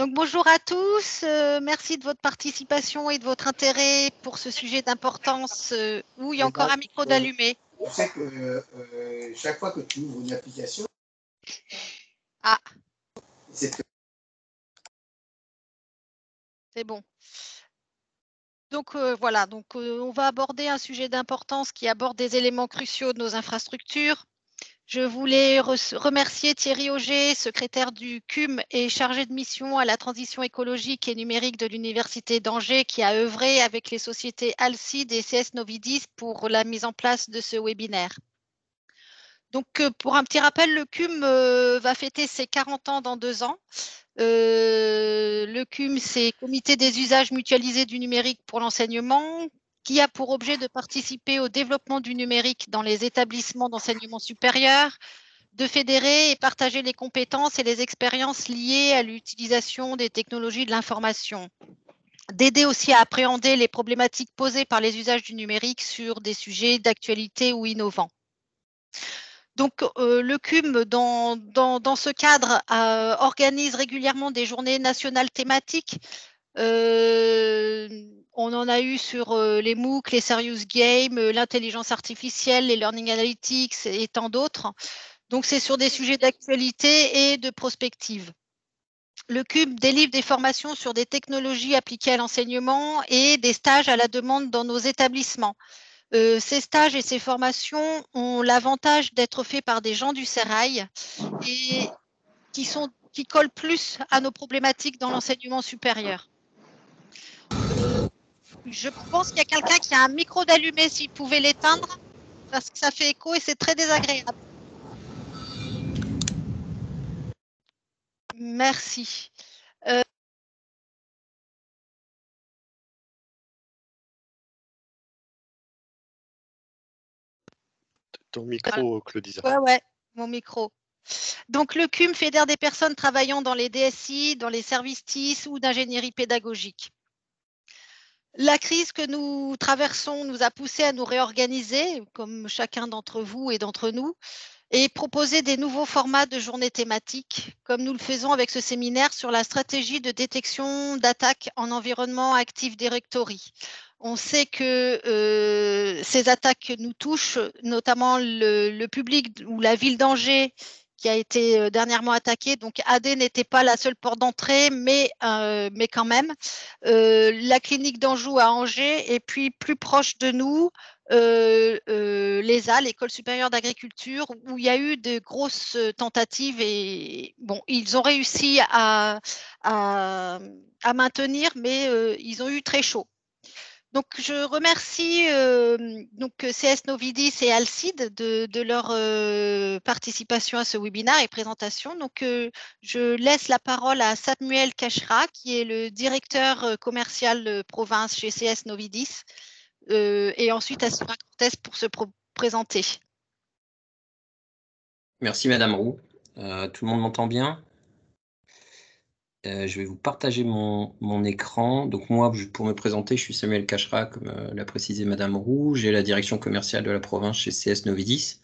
Donc bonjour à tous, euh, merci de votre participation et de votre intérêt pour ce sujet d'importance. Euh, oui, il y a eh ben, encore un micro euh, d'allumé. On sait que chaque fois que tu ouvres une application, ah. c'est bon. Donc voilà, donc on va aborder un sujet d'importance qui aborde des éléments cruciaux de nos infrastructures je voulais remercier Thierry Auger, secrétaire du CUM et chargé de mission à la transition écologique et numérique de l'Université d'Angers, qui a œuvré avec les sociétés Alcide et CS Novidis pour la mise en place de ce webinaire. Donc, euh, pour un petit rappel, le CUM euh, va fêter ses 40 ans dans deux ans. Euh, le CUM, c'est Comité des usages mutualisés du numérique pour l'enseignement, qui a pour objet de participer au développement du numérique dans les établissements d'enseignement supérieur, de fédérer et partager les compétences et les expériences liées à l'utilisation des technologies de l'information, d'aider aussi à appréhender les problématiques posées par les usages du numérique sur des sujets d'actualité ou innovants. Donc, euh, le CUM, dans, ce cadre, euh, organise régulièrement des journées nationales thématiques euh, on en a eu sur euh, les MOOC, les Serious Games, euh, l'intelligence artificielle, les Learning Analytics et tant d'autres. Donc, c'est sur des sujets d'actualité et de prospective. Le CUBE délivre des formations sur des technologies appliquées à l'enseignement et des stages à la demande dans nos établissements. Euh, ces stages et ces formations ont l'avantage d'être faits par des gens du Serail et qui collent plus à nos problématiques dans l'enseignement supérieur. Je pense qu'il y a quelqu'un qui a un micro d'allumé, s'il pouvait l'éteindre, parce que ça fait écho et c'est très désagréable. Merci. Euh, ton micro, Claudisa. Ouais, mon micro. Donc, le CUM fédère des personnes travaillant dans les DSI, dans les services TIS ou d'ingénierie pédagogique. La crise que nous traversons nous a poussé à nous réorganiser, comme chacun d'entre vous et d'entre nous, et proposer des nouveaux formats de journées thématiques, comme nous le faisons avec ce séminaire sur la stratégie de détection d'attaques en environnement actif directory. On sait que euh, ces attaques nous touchent, notamment le public ou la ville d'Angers qui a été euh, dernièrement attaqué. Donc AD n'était pas la seule porte d'entrée, mais, euh, mais quand même. Euh, la clinique d'Anjou à Angers, et puis plus proche de nous, l'ESA, l'École supérieure d'agriculture, où il y a eu de grosses tentatives et bon, ils ont réussi à, à, maintenir, mais ils ont eu très chaud. Donc, je remercie euh, donc, CS Novidis et Alcide de, leur euh, participation à ce webinaire et présentation. Donc, euh, je laisse la parole à Samuel Cachera, qui est le directeur commercial province chez CS Novidis, et ensuite à Sora Cortès pour se présenter. Merci, Madame Roux. tout le monde m'entend bien euh, je vais vous partager mon, écran. Donc moi, pour me présenter, je suis Samuel Cachera, comme euh, l'a précisé Madame Roux. J'ai la direction commerciale de la province chez CS Novidis.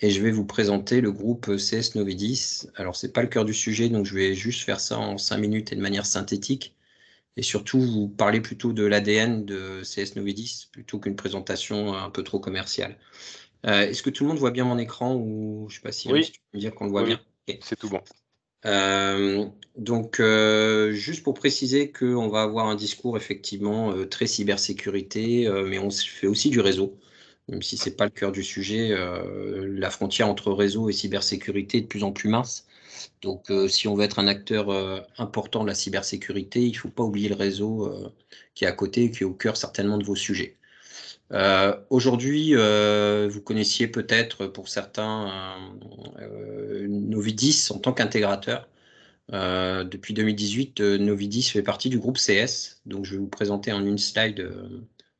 Et je vais vous présenter le groupe euh, CS Novidis. Alors, ce n'est pas le cœur du sujet, donc je vais juste faire ça en cinq minutes et de manière synthétique. Et surtout, vous parler plutôt de l'ADN de CS Novidis plutôt qu'une présentation un peu trop commerciale. Est-ce que tout le monde voit bien mon écran ou je ne sais pas si oui. tu peux me dire qu'on le voit bien. C'est tout bon. Euh, donc, euh, juste pour préciser qu'on va avoir un discours effectivement euh, très cybersécurité, mais on fait aussi du réseau. Même si ce n'est pas le cœur du sujet, la frontière entre réseau et cybersécurité est de plus en plus mince. Donc, si on veut être un acteur important de la cybersécurité, il ne faut pas oublier le réseau qui est à côté, qui est au cœur certainement de vos sujets. Euh, aujourd'hui, euh, vous connaissiez peut-être pour certains euh, Novidis en tant qu'intégrateur. depuis 2018, Novidis fait partie du groupe CS. Donc, je vais vous présenter en une slide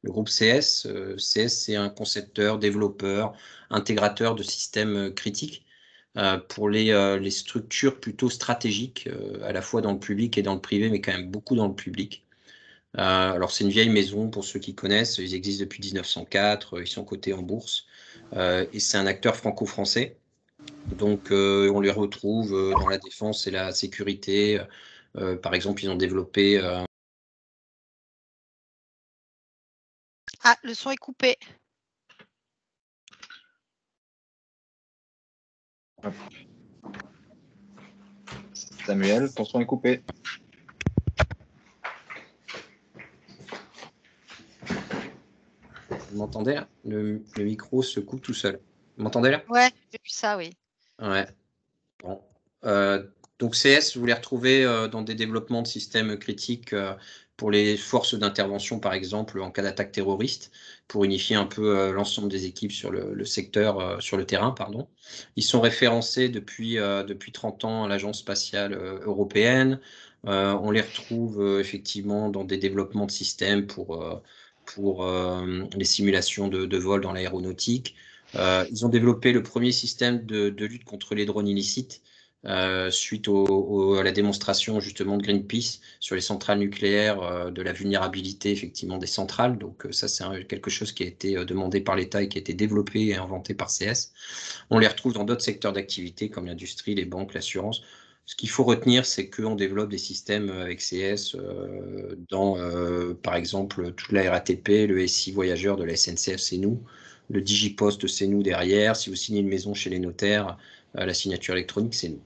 le groupe CS. CS, c'est un concepteur, développeur, intégrateur de systèmes critiques pour les structures plutôt stratégiques, à la fois dans le public et dans le privé, mais quand même beaucoup dans le public. Euh, alors c'est une vieille maison pour ceux qui connaissent, ils existent depuis 1904, ils sont cotés en bourse euh, et c'est un acteur franco-français. Donc euh, on les retrouve dans la défense et la sécurité. par exemple, ils ont développé... Ah, le son est coupé. Samuel, ton son est coupé. Vous m'entendez le, micro se coupe tout seul. Vous m'entendez là Ouais, j'ai vu ça, oui. Ouais. Euh, donc CS, vous les retrouvez euh, dans des développements de systèmes critiques euh, pour les forces d'intervention, par exemple, en cas d'attaque terroriste, pour unifier un peu l'ensemble des équipes sur le, secteur, sur le terrain, pardon. Ils sont référencés depuis, depuis 30 ans à l'Agence spatiale européenne. on les retrouve effectivement dans des développements de systèmes pour pour euh, les simulations de, vol dans l'aéronautique. Euh, ils ont développé le premier système de, lutte contre les drones illicites euh, suite à la démonstration justement de Greenpeace sur les centrales nucléaires, de la vulnérabilité effectivement des centrales. Donc ça c'est quelque chose qui a été demandé par l'État et qui a été développé et inventé par CS. On les retrouve dans d'autres secteurs d'activité comme l'industrie, les banques, l'assurance. Ce qu'il faut retenir, c'est qu'on développe des systèmes avec CS euh, dans, euh, par exemple, toute la RATP, le SI voyageur de la SNCF, c'est nous. Le Digipost, c'est nous derrière. Si vous signez une maison chez les notaires, euh, la signature électronique, c'est nous.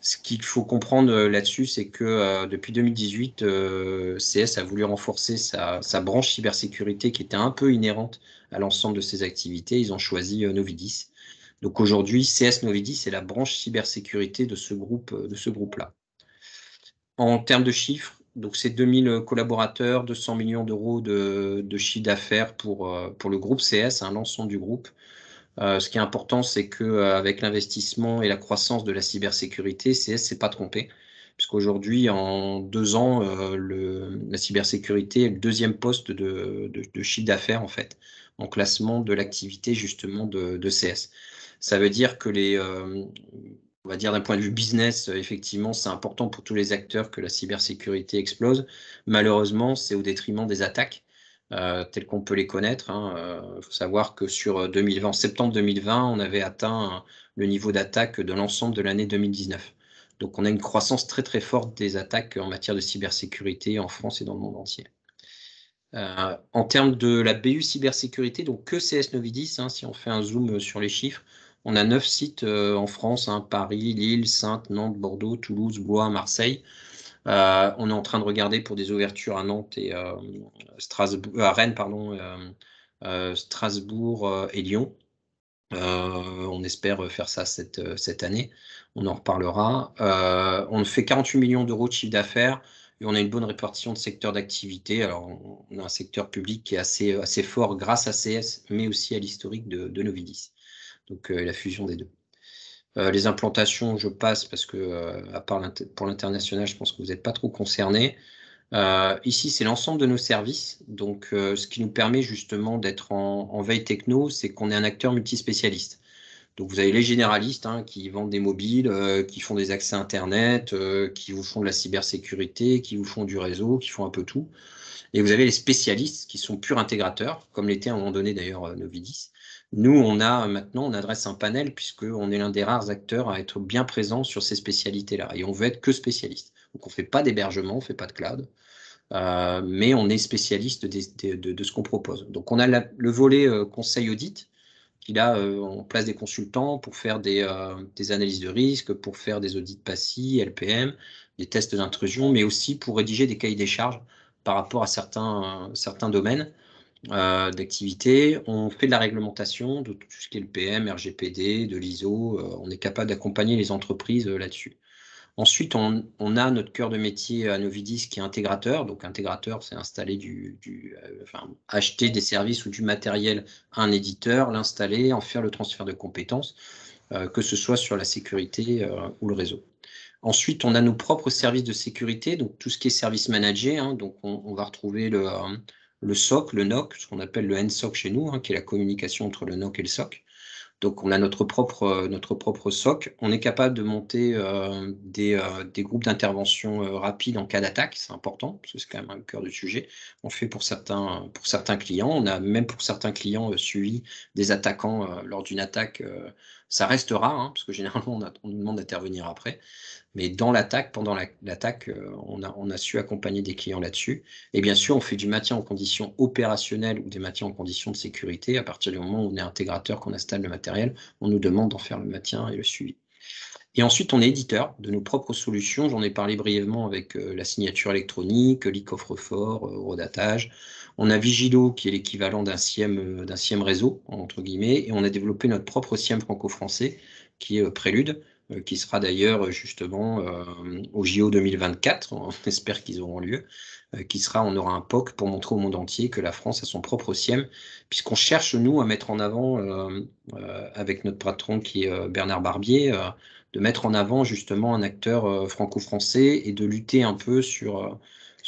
Ce qu'il faut comprendre là-dessus, c'est que depuis 2018, CS a voulu renforcer sa, sa, branche cybersécurité qui était un peu inhérente à l'ensemble de ses activités. Ils ont choisi Novidis donc aujourd'hui, CS Novidi, c'est la branche cybersécurité de ce euh, groupe-là. Groupe en termes de chiffres, donc c'est 2000 collaborateurs, 200 millions d'euros de, chiffre d'affaires pour, euh, pour le groupe CS, un hein, l'ensemble du groupe. Euh, ce qui est important, c'est qu'avec l'investissement et la croissance de la cybersécurité, CS s'est pas trompé. Puisqu'aujourd'hui, en deux ans, la cybersécurité est le deuxième poste de, de, de chiffre d'affaires, en fait, en classement de l'activité justement de, CS. Ça veut dire que les, euh, on va dire d'un point de vue business, effectivement, c'est important pour tous les acteurs que la cybersécurité explose. Malheureusement, c'est au détriment des attaques. Euh, telles qu'on peut les connaître. Il hein. euh, faut savoir que sur 2020, septembre 2020, on avait atteint le niveau d'attaque de l'ensemble de l'année 2019. Donc on a une croissance très très forte des attaques en matière de cybersécurité en France et dans le monde entier. en termes de la BU cybersécurité, donc que CS Novidis, hein, si on fait un zoom sur les chiffres, on a neuf sites euh, en France, hein, Paris, Lille, Sainte, Nantes, Bordeaux, Toulouse, Bois, Marseille. Euh, on est en train de regarder pour des ouvertures à Nantes et euh, Strasbourg, à Rennes, pardon, Strasbourg et Lyon. on espère faire ça cette, année. On en reparlera. on fait 48 millions d'euros de chiffre d'affaires et on a une bonne répartition de secteurs d'activité. Alors, on a un secteur public qui est assez, fort grâce à CS, mais aussi à l'historique de Novidis donc euh, la fusion des deux. Euh, les implantations, je passe parce que, euh, à part pour l'international, je pense que vous n'êtes pas trop concernés. ici, c'est l'ensemble de nos services. Donc, ce qui nous permet justement d'être en, veille techno, c'est qu'on est un acteur multispécialiste. Donc, vous avez les généralistes hein, qui vendent des mobiles, qui font des accès Internet, qui vous font de la cybersécurité, qui vous font du réseau, qui font un peu tout. Et vous avez les spécialistes qui sont purs intégrateurs, comme l'était à un moment donné d'ailleurs Novidis, nous, on a euh, maintenant, on adresse un panel puisqu'on est l'un des rares acteurs à être bien présent sur ces spécialités-là. Et on veut être que spécialiste. Donc on ne fait pas d'hébergement, on ne fait pas de cloud, euh, mais on est spécialiste de, ce qu'on propose. Donc on a le volet euh, conseil audit, qui a en place des consultants pour faire des, analyses de risque, pour faire des audits PASI, LPM, des tests d'intrusion, mais aussi pour rédiger des cahiers des charges par rapport à certains, certains domaines. Euh, d'activité. On fait de la réglementation de tout ce qui est le PM, RGPD, de l'ISO. Euh, on est capable d'accompagner les entreprises euh, là-dessus. Ensuite, on, a notre cœur de métier à Novidis qui est intégrateur. Donc, intégrateur, c'est installer du, enfin, acheter des services ou du matériel à un éditeur, l'installer, en faire le transfert de compétences, que ce soit sur la sécurité ou le réseau. Ensuite, on a nos propres services de sécurité, donc tout ce qui est service managé. Hein. donc, on, va retrouver le, le SOC, le NOC, ce qu'on appelle le NSOC chez nous, hein, qui est la communication entre le NOC et le SOC. Donc on a notre propre, euh, notre propre SOC. On est capable de monter euh, des, euh, des, groupes d'intervention rapide en cas d'attaque, c'est important, parce que c'est quand même un cœur du sujet. On fait pour certains, pour certains clients, on a même pour certains clients suivi des attaquants lors d'une attaque ça restera, hein, parce que généralement, on, nous demande d'intervenir après. Mais dans l'attaque, pendant l'attaque, euh, on, a, su accompagner des clients là-dessus. Et bien sûr, on fait du maintien en conditions opérationnelles ou des maintiens en conditions de sécurité. À partir du moment où on est intégrateur, qu'on installe le matériel, on nous demande d'en faire le maintien et le suivi. Et ensuite, on est éditeur de nos propres solutions. J'en ai parlé brièvement avec euh, la signature électronique, l'e-coffre-fort, euh, redatage, on a Vigilo, qui est l'équivalent d'un CIEM euh, d'un réseau, entre guillemets, et on a développé notre propre CIEM franco-français, qui est euh, Prélude, euh, qui sera d'ailleurs justement au JO 2024, on espère qu'ils auront lieu, qui sera, on aura un POC pour montrer au monde entier que la France a son propre CIEM, puisqu'on cherche, nous, à mettre en avant, avec notre patron qui est Bernard Barbier, de mettre en avant justement un acteur franco-français et de lutter un peu sur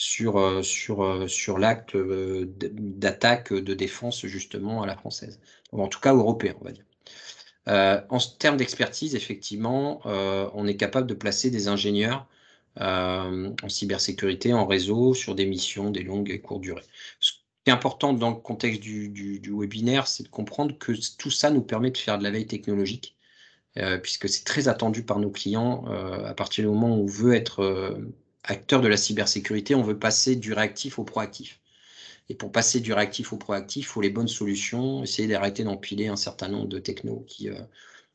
sur, euh, sur, euh, sur l'acte euh, d'attaque, de défense, justement, à la française. Ou en tout cas, européen, on va dire. en termes d'expertise, effectivement, on est capable de placer des ingénieurs en cybersécurité, en réseau, sur des missions, des longues et courtes durées. Ce qui est important dans le contexte du webinaire, c'est de comprendre que tout ça nous permet de faire de la veille technologique, puisque c'est très attendu par nos clients à partir du moment où on veut être acteur de la cybersécurité, on veut passer du réactif au proactif. Et pour passer du réactif au proactif, il faut les bonnes solutions, essayer d'arrêter d'empiler un certain nombre de technos qui, euh,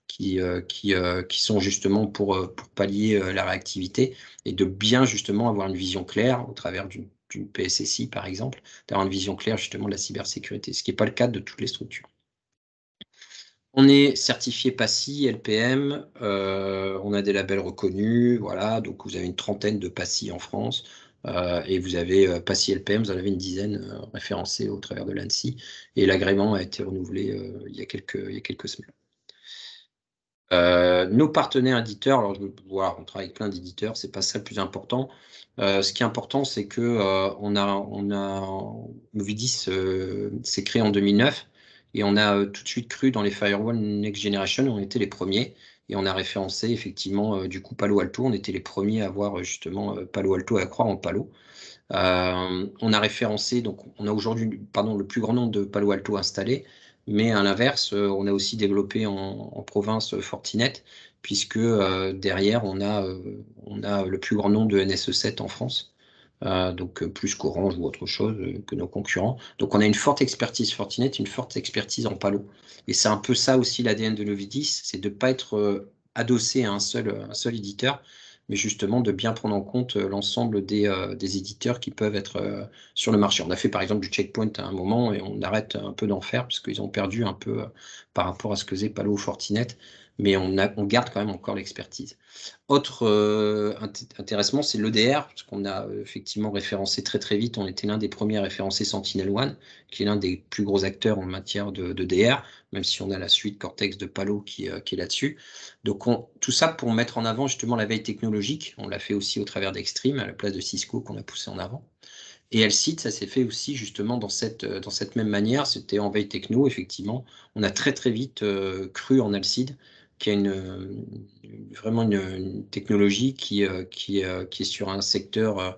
qui, euh, qui, euh, qui sont justement pour, pour pallier la réactivité et de bien justement avoir une vision claire au travers d'une PSSI, par exemple, d'avoir une vision claire justement de la cybersécurité, ce qui n'est pas le cas de toutes les structures. On est certifié PASSI, LPM, euh, on a des labels reconnus, voilà, donc vous avez une trentaine de PASSI en France, euh, et vous avez euh, PASSI LPM, vous en avez une dizaine référencés au travers de l'ANSI, et l'agrément a été renouvelé il, y a quelques, il quelques semaines. nos partenaires éditeurs, alors je on travaille avec plein d'éditeurs, c'est pas ça le plus important. ce qui est important, c'est que on a, on a, Movidis s'est créé en 2009, et on a euh, tout de suite cru dans les Firewall Next Generation, on était les premiers. Et on a référencé effectivement euh, du coup Palo Alto. On était les premiers à voir euh, justement Palo Alto à croire en Palo. on a référencé, donc on a aujourd'hui pardon, le plus grand nombre de Palo Alto installés. Mais à l'inverse, on a aussi développé en, province Fortinet, puisque derrière, on a, on a le plus grand nombre de NSE7 e en France. Euh, donc euh, plus qu'Orange ou autre chose euh, que nos concurrents. Donc on a une forte expertise Fortinet, une forte expertise en Palo. Et c'est un peu ça aussi l'ADN de Novidis, c'est de ne pas être adossé à un seul, éditeur, mais justement de bien prendre en compte l'ensemble des, éditeurs qui peuvent être sur le marché. On a fait par exemple du checkpoint à un moment et on arrête un peu d'en faire parce qu'ils ont perdu un peu par rapport à ce que faisait Palo ou Fortinet mais on, a, on garde quand même encore l'expertise. Autre euh, intéressant c'est l'EDR, parce qu'on a euh, effectivement référencé très très vite, on était l'un des premiers référencés sentinel One, qui est l'un des plus gros acteurs en matière de, DR, même si on a la suite Cortex de Palo qui, euh, est là-dessus. Donc tout ça pour mettre en avant justement la veille technologique, on l'a fait aussi au travers d'Extreme, à la place de Cisco qu'on a poussé en avant. Et Alcide, ça s'est fait aussi justement dans cette, dans cette même manière. C'était en veille techno, effectivement. On a très très vite cru en Alcide qui a une, vraiment une, technologie qui, euh, qui, euh, qui, est sur un secteur euh,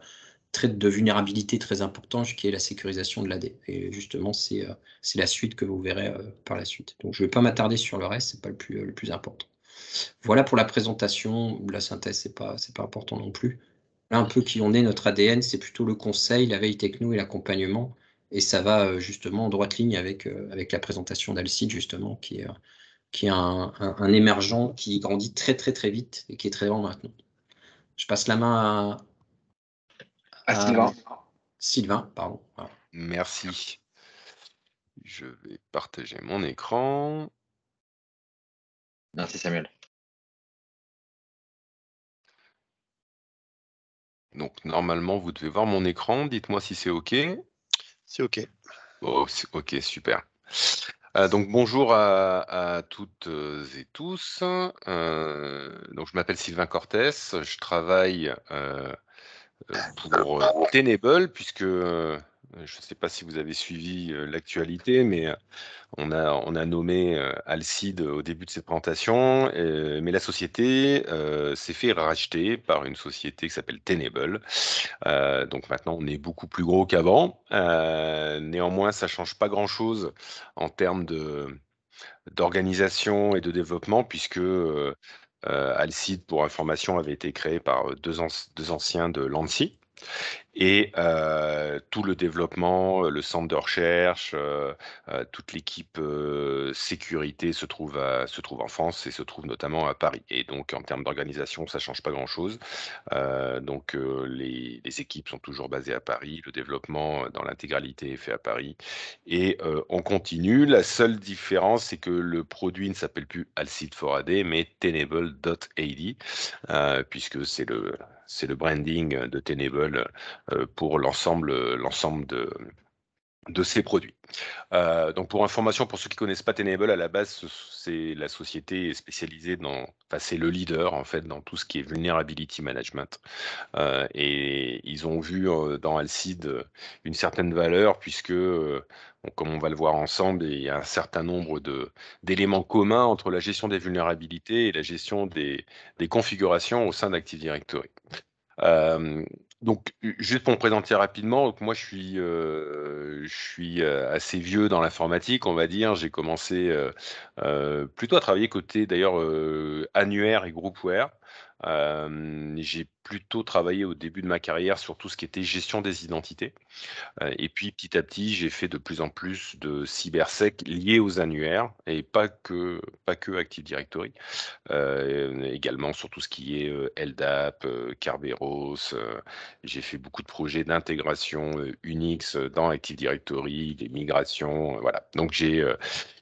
très de vulnérabilité très important, qui est la sécurisation de l'AD. Et justement, c'est la suite que vous verrez par la suite. Donc, je ne vais pas m'attarder sur le reste, ce n'est pas le plus, le plus important. Voilà pour la présentation. La synthèse, ce n'est pas, important non plus. Là, un peu qui on est, notre ADN, c'est plutôt le conseil, la veille techno et l'accompagnement. Et ça va justement en droite ligne avec, avec la présentation d'Alcide, justement, qui est qui est un, émergent qui grandit très très très vite et qui est très grand maintenant. Je passe la main à, Sylvain. Sylvain, pardon. Merci. Je vais partager mon écran. Merci Samuel. Donc normalement, vous devez voir mon écran. Dites-moi si c'est OK. C'est OK. Oh, OK, super. Euh, donc bonjour à, toutes euh, et tous. Euh, donc je m'appelle Sylvain Cortès, je travaille pour Tenable puisque euh, je ne sais pas si vous avez suivi l'actualité, mais on a, nommé Alcide au début de cette présentation, mais la société s'est fait racheter par une société qui s'appelle Tenable. Euh, donc maintenant, on est beaucoup plus gros qu'avant. Euh, néanmoins, ça ne change pas grand-chose en termes d'organisation et de développement, puisque... Alcide, pour information, avait été créé par deux, anciens de Lancy. Et euh, tout le développement, euh, le centre de recherche, euh, toute l'équipe sécurité se trouve, se trouve en France et se trouve notamment à Paris. Et donc, en termes d'organisation, ça ne change pas grand-chose. donc, les, les, équipes sont toujours basées à Paris, le développement dans l'intégralité est fait à Paris. Et on continue. La seule différence, c'est que le produit ne s'appelle plus Alcide 4AD, mais Tenable.ad, puisque c'est le c'est le branding euh, de Tenable euh, pour l'ensemble, euh, l'ensemble de, de ces produits. donc pour information, pour ceux qui ne connaissent pas Tenable, à la base, c'est la société spécialisée dans, enfin c'est le leader en fait dans tout ce qui est vulnerability management. et ils ont vu dans Alcide une certaine valeur puisque comme on va le voir ensemble, il y a un certain nombre d'éléments communs entre la gestion des vulnérabilités et la gestion des, configurations au sein d'Active Directory. Euh, donc, juste pour me présenter rapidement, moi je suis, euh, euh, assez vieux dans l'informatique, on va dire. J'ai commencé plutôt à travailler côté d'ailleurs annuaire et groupware. j'ai plutôt travaillé au début de ma carrière sur tout ce qui était gestion des identités. Euh, et puis petit à petit, j'ai fait de plus en plus de cybersec liés aux annuaires et pas que, pas que Active Directory. Euh, également sur tout ce qui est euh, LDAP, Kerberos. j'ai fait beaucoup de projets d'intégration Unix dans Active Directory, des migrations. voilà. Donc j'ai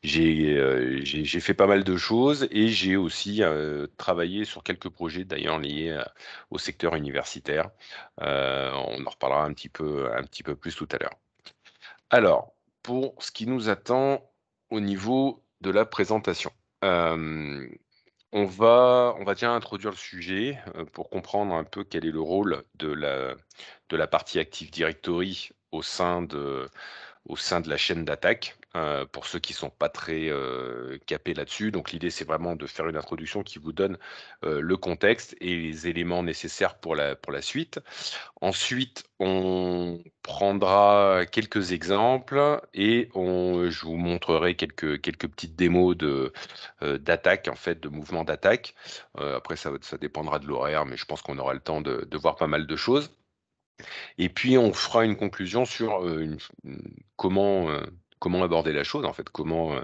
j'ai fait pas mal de choses et j'ai aussi travaillé sur quelques projets d'ailleurs liés au secteur universitaire. Euh, on en reparlera un petit peu, un petit peu plus tout à l'heure. Alors, pour ce qui nous attend au niveau de la présentation. Euh, on, va, on va déjà introduire le sujet euh, pour comprendre un peu quel est le rôle de la, de la partie Active Directory au sein de, au sein de la chaîne d'attaque. Euh, pour ceux qui ne sont pas très euh, capés là-dessus. Donc l'idée, c'est vraiment de faire une introduction qui vous donne euh, le contexte et les éléments nécessaires pour la, pour la suite. Ensuite, on prendra quelques exemples et je vous montrerai quelques, quelques petites démos d'attaque, en fait, de mouvements d'attaque. après, ça, ça dépendra de l'horaire, mais je pense qu'on aura le temps de, voir pas mal de choses. Et puis on fera une conclusion sur comment comment aborder la chose en fait, comment, euh,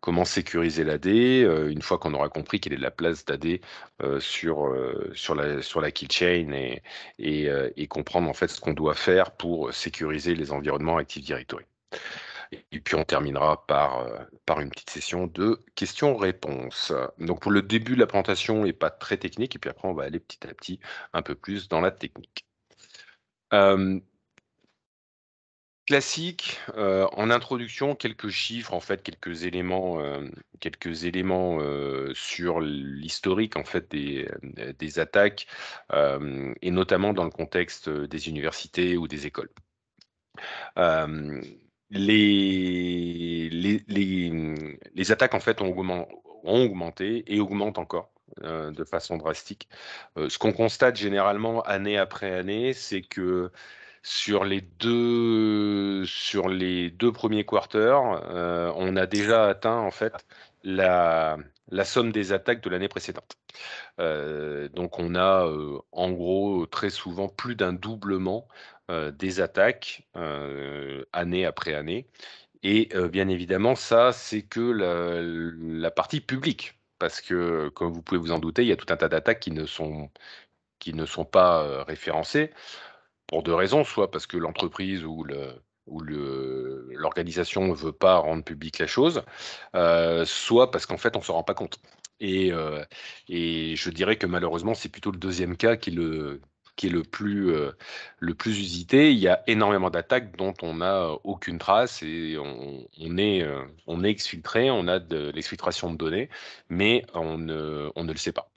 comment sécuriser l'AD euh, une fois qu'on aura compris quelle est la place d'AD euh, sur, sur, la, sur la keychain et, et, comprendre en fait ce qu'on doit faire pour sécuriser les environnements Active Directory. Et puis on terminera par, par une petite session de questions-réponses. Donc pour le début, la présentation n'est pas très technique, et puis après on va aller petit à petit un peu plus dans la technique. Classique, en introduction, quelques chiffres, en fait, quelques éléments, quelques éléments sur l'historique en fait des, attaques, et notamment dans le contexte des universités ou des écoles. Les, mmh, les, attaques en fait ont augmenté et augmentent encore de façon drastique. ce qu'on constate généralement année après année, c'est que sur les deux, sur les deux premiers quarters, euh, on a déjà atteint en fait la, somme des attaques de l'année précédente. Euh, donc on a euh, en gros très souvent plus d'un doublement des attaques année après année. Et bien évidemment, ça, c'est que la, partie publique. Parce que, comme vous pouvez vous en douter, il y a tout un tas d'attaques qui qui ne sont pas référencées pour deux raisons, soit parce que l'entreprise ou le l'organisation ne veut pas rendre publique la chose, euh, soit parce qu'en fait on ne s'en rend pas compte. Euh, et, je dirais que malheureusement c'est plutôt le deuxième cas qui est le, qui est le plus, euh, le plus usité. Il y a énormément d'attaques dont on n'a aucune trace et on, est, on est exfiltré, on a de l'exfiltration de données, mais on, on ne le sait pas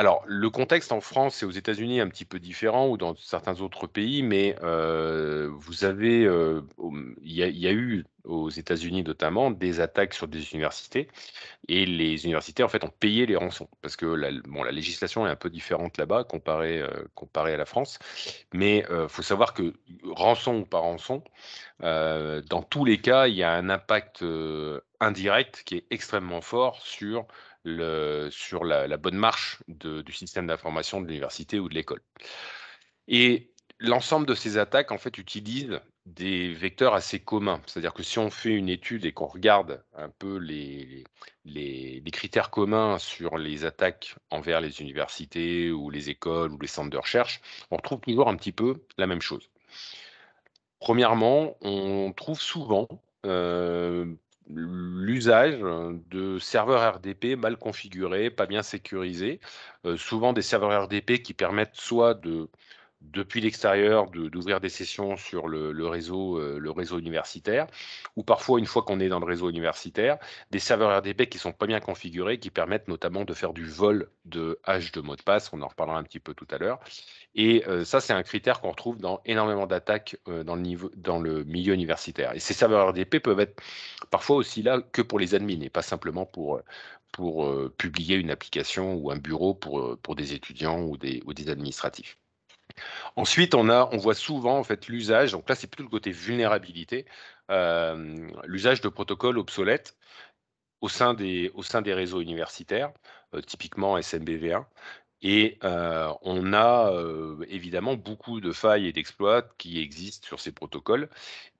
alors, le contexte en France et aux États-Unis est un petit peu différent ou dans certains autres pays, mais euh, vous avez, euh, il y, a eu aux États-Unis notamment des attaques sur des universités et les universités en fait ont payé les rançons parce que la, bon, la législation est un peu différente là-bas comparée, euh, comparée à la France, mais il faut savoir que rançon ou pas rançon, dans tous les cas, il y a un impact indirect qui est extrêmement fort sur sur la, bonne marche du système d'information de l'université ou de l'école. Et l'ensemble de ces attaques, en fait, utilisent des vecteurs assez communs. C'est-à-dire que si on fait une étude et qu'on regarde un peu les, critères communs sur les attaques envers les universités ou les écoles ou les centres de recherche, on retrouve toujours un petit peu la même chose. Premièrement, on trouve souvent, euh, l'usage de serveurs RDP mal configurés, pas bien sécurisés, souvent des serveurs RDP qui permettent soit de depuis l'extérieur d'ouvrir des sessions sur le, réseau, le réseau universitaire, ou parfois une fois qu'on est dans le réseau universitaire, des serveurs RDP qui sont pas bien configurés, qui permettent notamment de faire du vol de hash de mot de passe, on en reparlera un petit peu tout à l'heure, et ça, c'est un critère qu'on retrouve dans énormément d'attaques dans, le milieu universitaire. Et ces serveurs RDP peuvent être parfois aussi là que pour les admins et pas simplement pour, publier une application ou un bureau pour, des étudiants ou des, administratifs. Ensuite, on, voit souvent en fait l'usage, donc là c'est plutôt le côté vulnérabilité, l'usage de protocoles obsolètes au sein des, réseaux universitaires, typiquement SMBV1, et euh, on a euh, évidemment beaucoup de failles et d'exploits qui existent sur ces protocoles,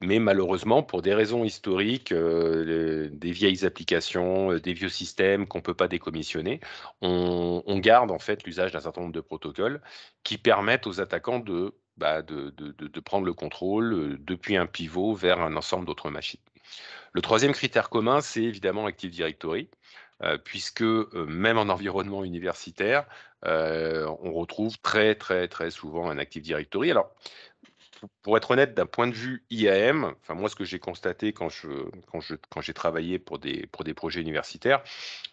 mais malheureusement, pour des raisons historiques, euh, des vieilles applications, des vieux systèmes qu'on ne peut pas décommissionner, on, garde en fait l'usage d'un certain nombre de protocoles qui permettent aux attaquants de, bah, de, de prendre le contrôle euh, depuis un pivot vers un ensemble d'autres machines. Le troisième critère commun, c'est évidemment Active Directory. Euh, puisque euh, même en environnement universitaire, euh, on retrouve très très très souvent un Active Directory pour être honnête, d'un point de vue IAM, enfin moi ce que j'ai constaté quand je je quand j'ai travaillé pour des pour des projets universitaires,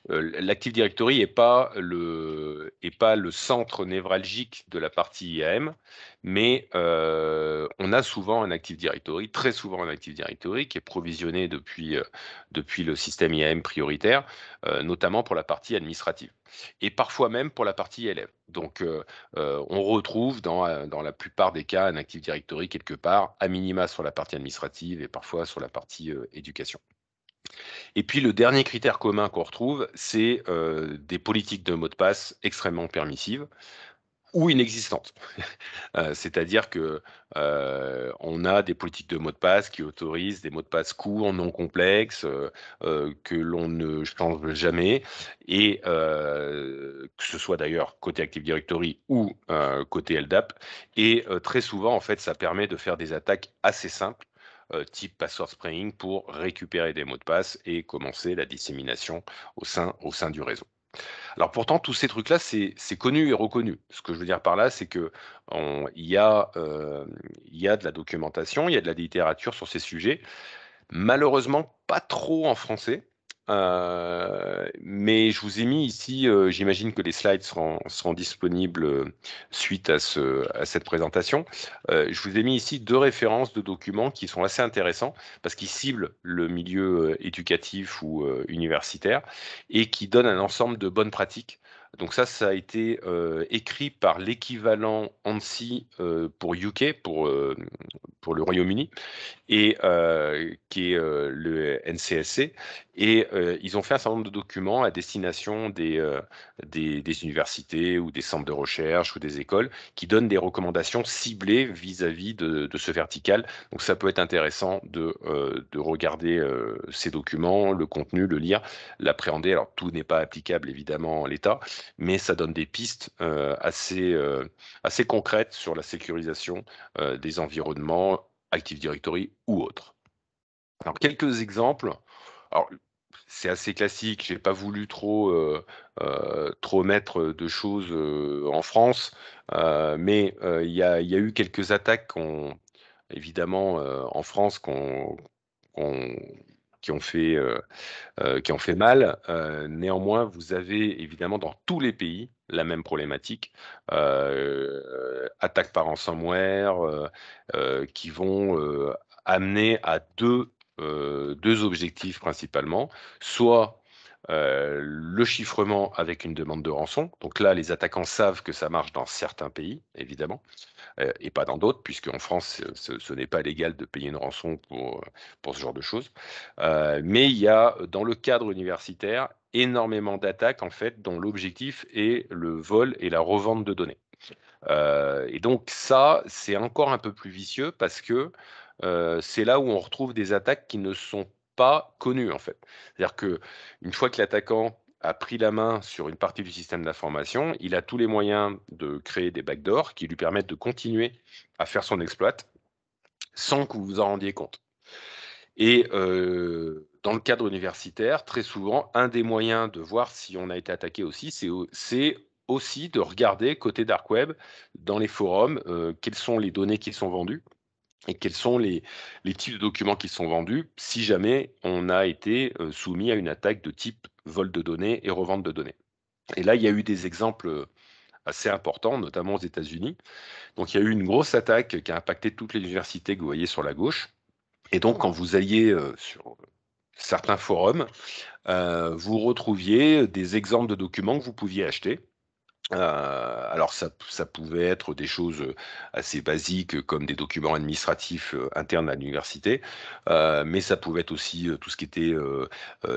euh, l'Active Directory n'est pas le pas le centre névralgique de la partie IAM, mais euh, on a souvent un Active Directory, très souvent un Active Directory qui est provisionné depuis euh, depuis le système IAM prioritaire, notamment pour la partie administrative et parfois même pour la partie élève. Donc, euh, euh, on retrouve euh, dans, la plupart des cas un Active Directory quelque part, à minima sur la partie administrative et parfois sur la partie éducation. Et puis le dernier critère commun qu'on retrouve, c'est des politiques de mot de passe extrêmement permissives ou inexistantes. Euh, c'est-à-dire que euh, on a des politiques de mots de passe qui autorisent des mots de passe courts, non complexes, euh, que l'on ne change jamais, et que ce soit d'ailleurs côté Active Directory ou côté LDAP. Et très souvent, en fait, ça permet de faire des attaques assez simples type password spraying pour récupérer des mots de passe et commencer la dissémination au sein, au sein du réseau. Alors pourtant, tous ces trucs-là, c'est connu et reconnu. Ce que je veux dire par là, c'est qu'il y, euh, y, a de la documentation, il y a de la littérature sur ces sujets. Malheureusement, pas trop en français. Euh, mais je vous ai mis ici, euh, j'imagine que les slides seront, disponibles euh, suite à, cette présentation. je vous ai mis ici deux références de documents qui sont assez intéressants parce qu'ils ciblent le milieu éducatif ou universitaire et qui donnent un ensemble de bonnes pratiques donc ça, ça a été euh, écrit par l'équivalent ANSI euh, pour UK, pour, euh, pour le Royaume-Uni, et qui est le NCSC. Et ils ont fait un certain nombre de documents à destination des, des, universités ou des centres de recherche ou des écoles qui donnent des recommandations ciblées vis-à-vis de, ce vertical. Donc ça peut être intéressant de, de regarder ces documents, le contenu, le lire, l'appréhender. Alors tout n'est pas applicable évidemment en l'état, mais ça donne des pistes euh, assez, euh, assez concrètes sur la sécurisation euh, des environnements Active Directory ou autres. Alors, quelques exemples. Alors, c'est assez classique, je n'ai pas voulu trop, trop mettre de choses en France, mais il y a, eu quelques attaques évidemment, en France, qu'on, qu'on qui ont fait, euh, euh, qui ont fait mal. Euh, néanmoins, vous avez évidemment dans tous les pays la même problématique, attaques par ensemble qui vont amener à deux, deux objectifs principalement, soit euh, le chiffrement avec une demande de rançon. Donc là, les attaquants savent que ça marche dans certains pays, évidemment, euh, et pas dans d'autres, puisque en France, ce, n'est pas légal de payer une rançon pour, ce genre de choses. Euh, mais il y a, dans le cadre universitaire, énormément d'attaques, en fait, dont l'objectif est le vol et la revente de données. et donc ça, c'est encore un peu plus vicieux parce que c'est là où on retrouve des attaques qui ne sont pas pas connu en fait. C'est-à-dire que une fois que l'attaquant a pris la main sur une partie du système d'information, il a tous les moyens de créer des backdoors qui lui permettent de continuer à faire son exploit sans que vous vous en rendiez compte. Et euh, dans le cadre universitaire, très souvent, un des moyens de voir si on a été attaqué aussi, c'est aussi de regarder côté dark web, dans les forums, euh, quelles sont les données qui sont vendues et quels sont les, types de documents qui sont vendus si jamais on a été euh, soumis à une attaque de type vol de données et revente de données. Et là, il y a eu des exemples euh, assez importants, notamment aux États-Unis. Donc, il y a eu une grosse attaque qui a impacté toutes les universités que vous voyez sur la gauche. Et donc, quand vous alliez euh, sur certains forums, vous retrouviez des exemples de documents que vous pouviez acheter euh, alors ça, pouvait être des choses euh, assez basiques euh, comme des documents administratifs internes à l'université, mais ça pouvait être aussi tout ce qui était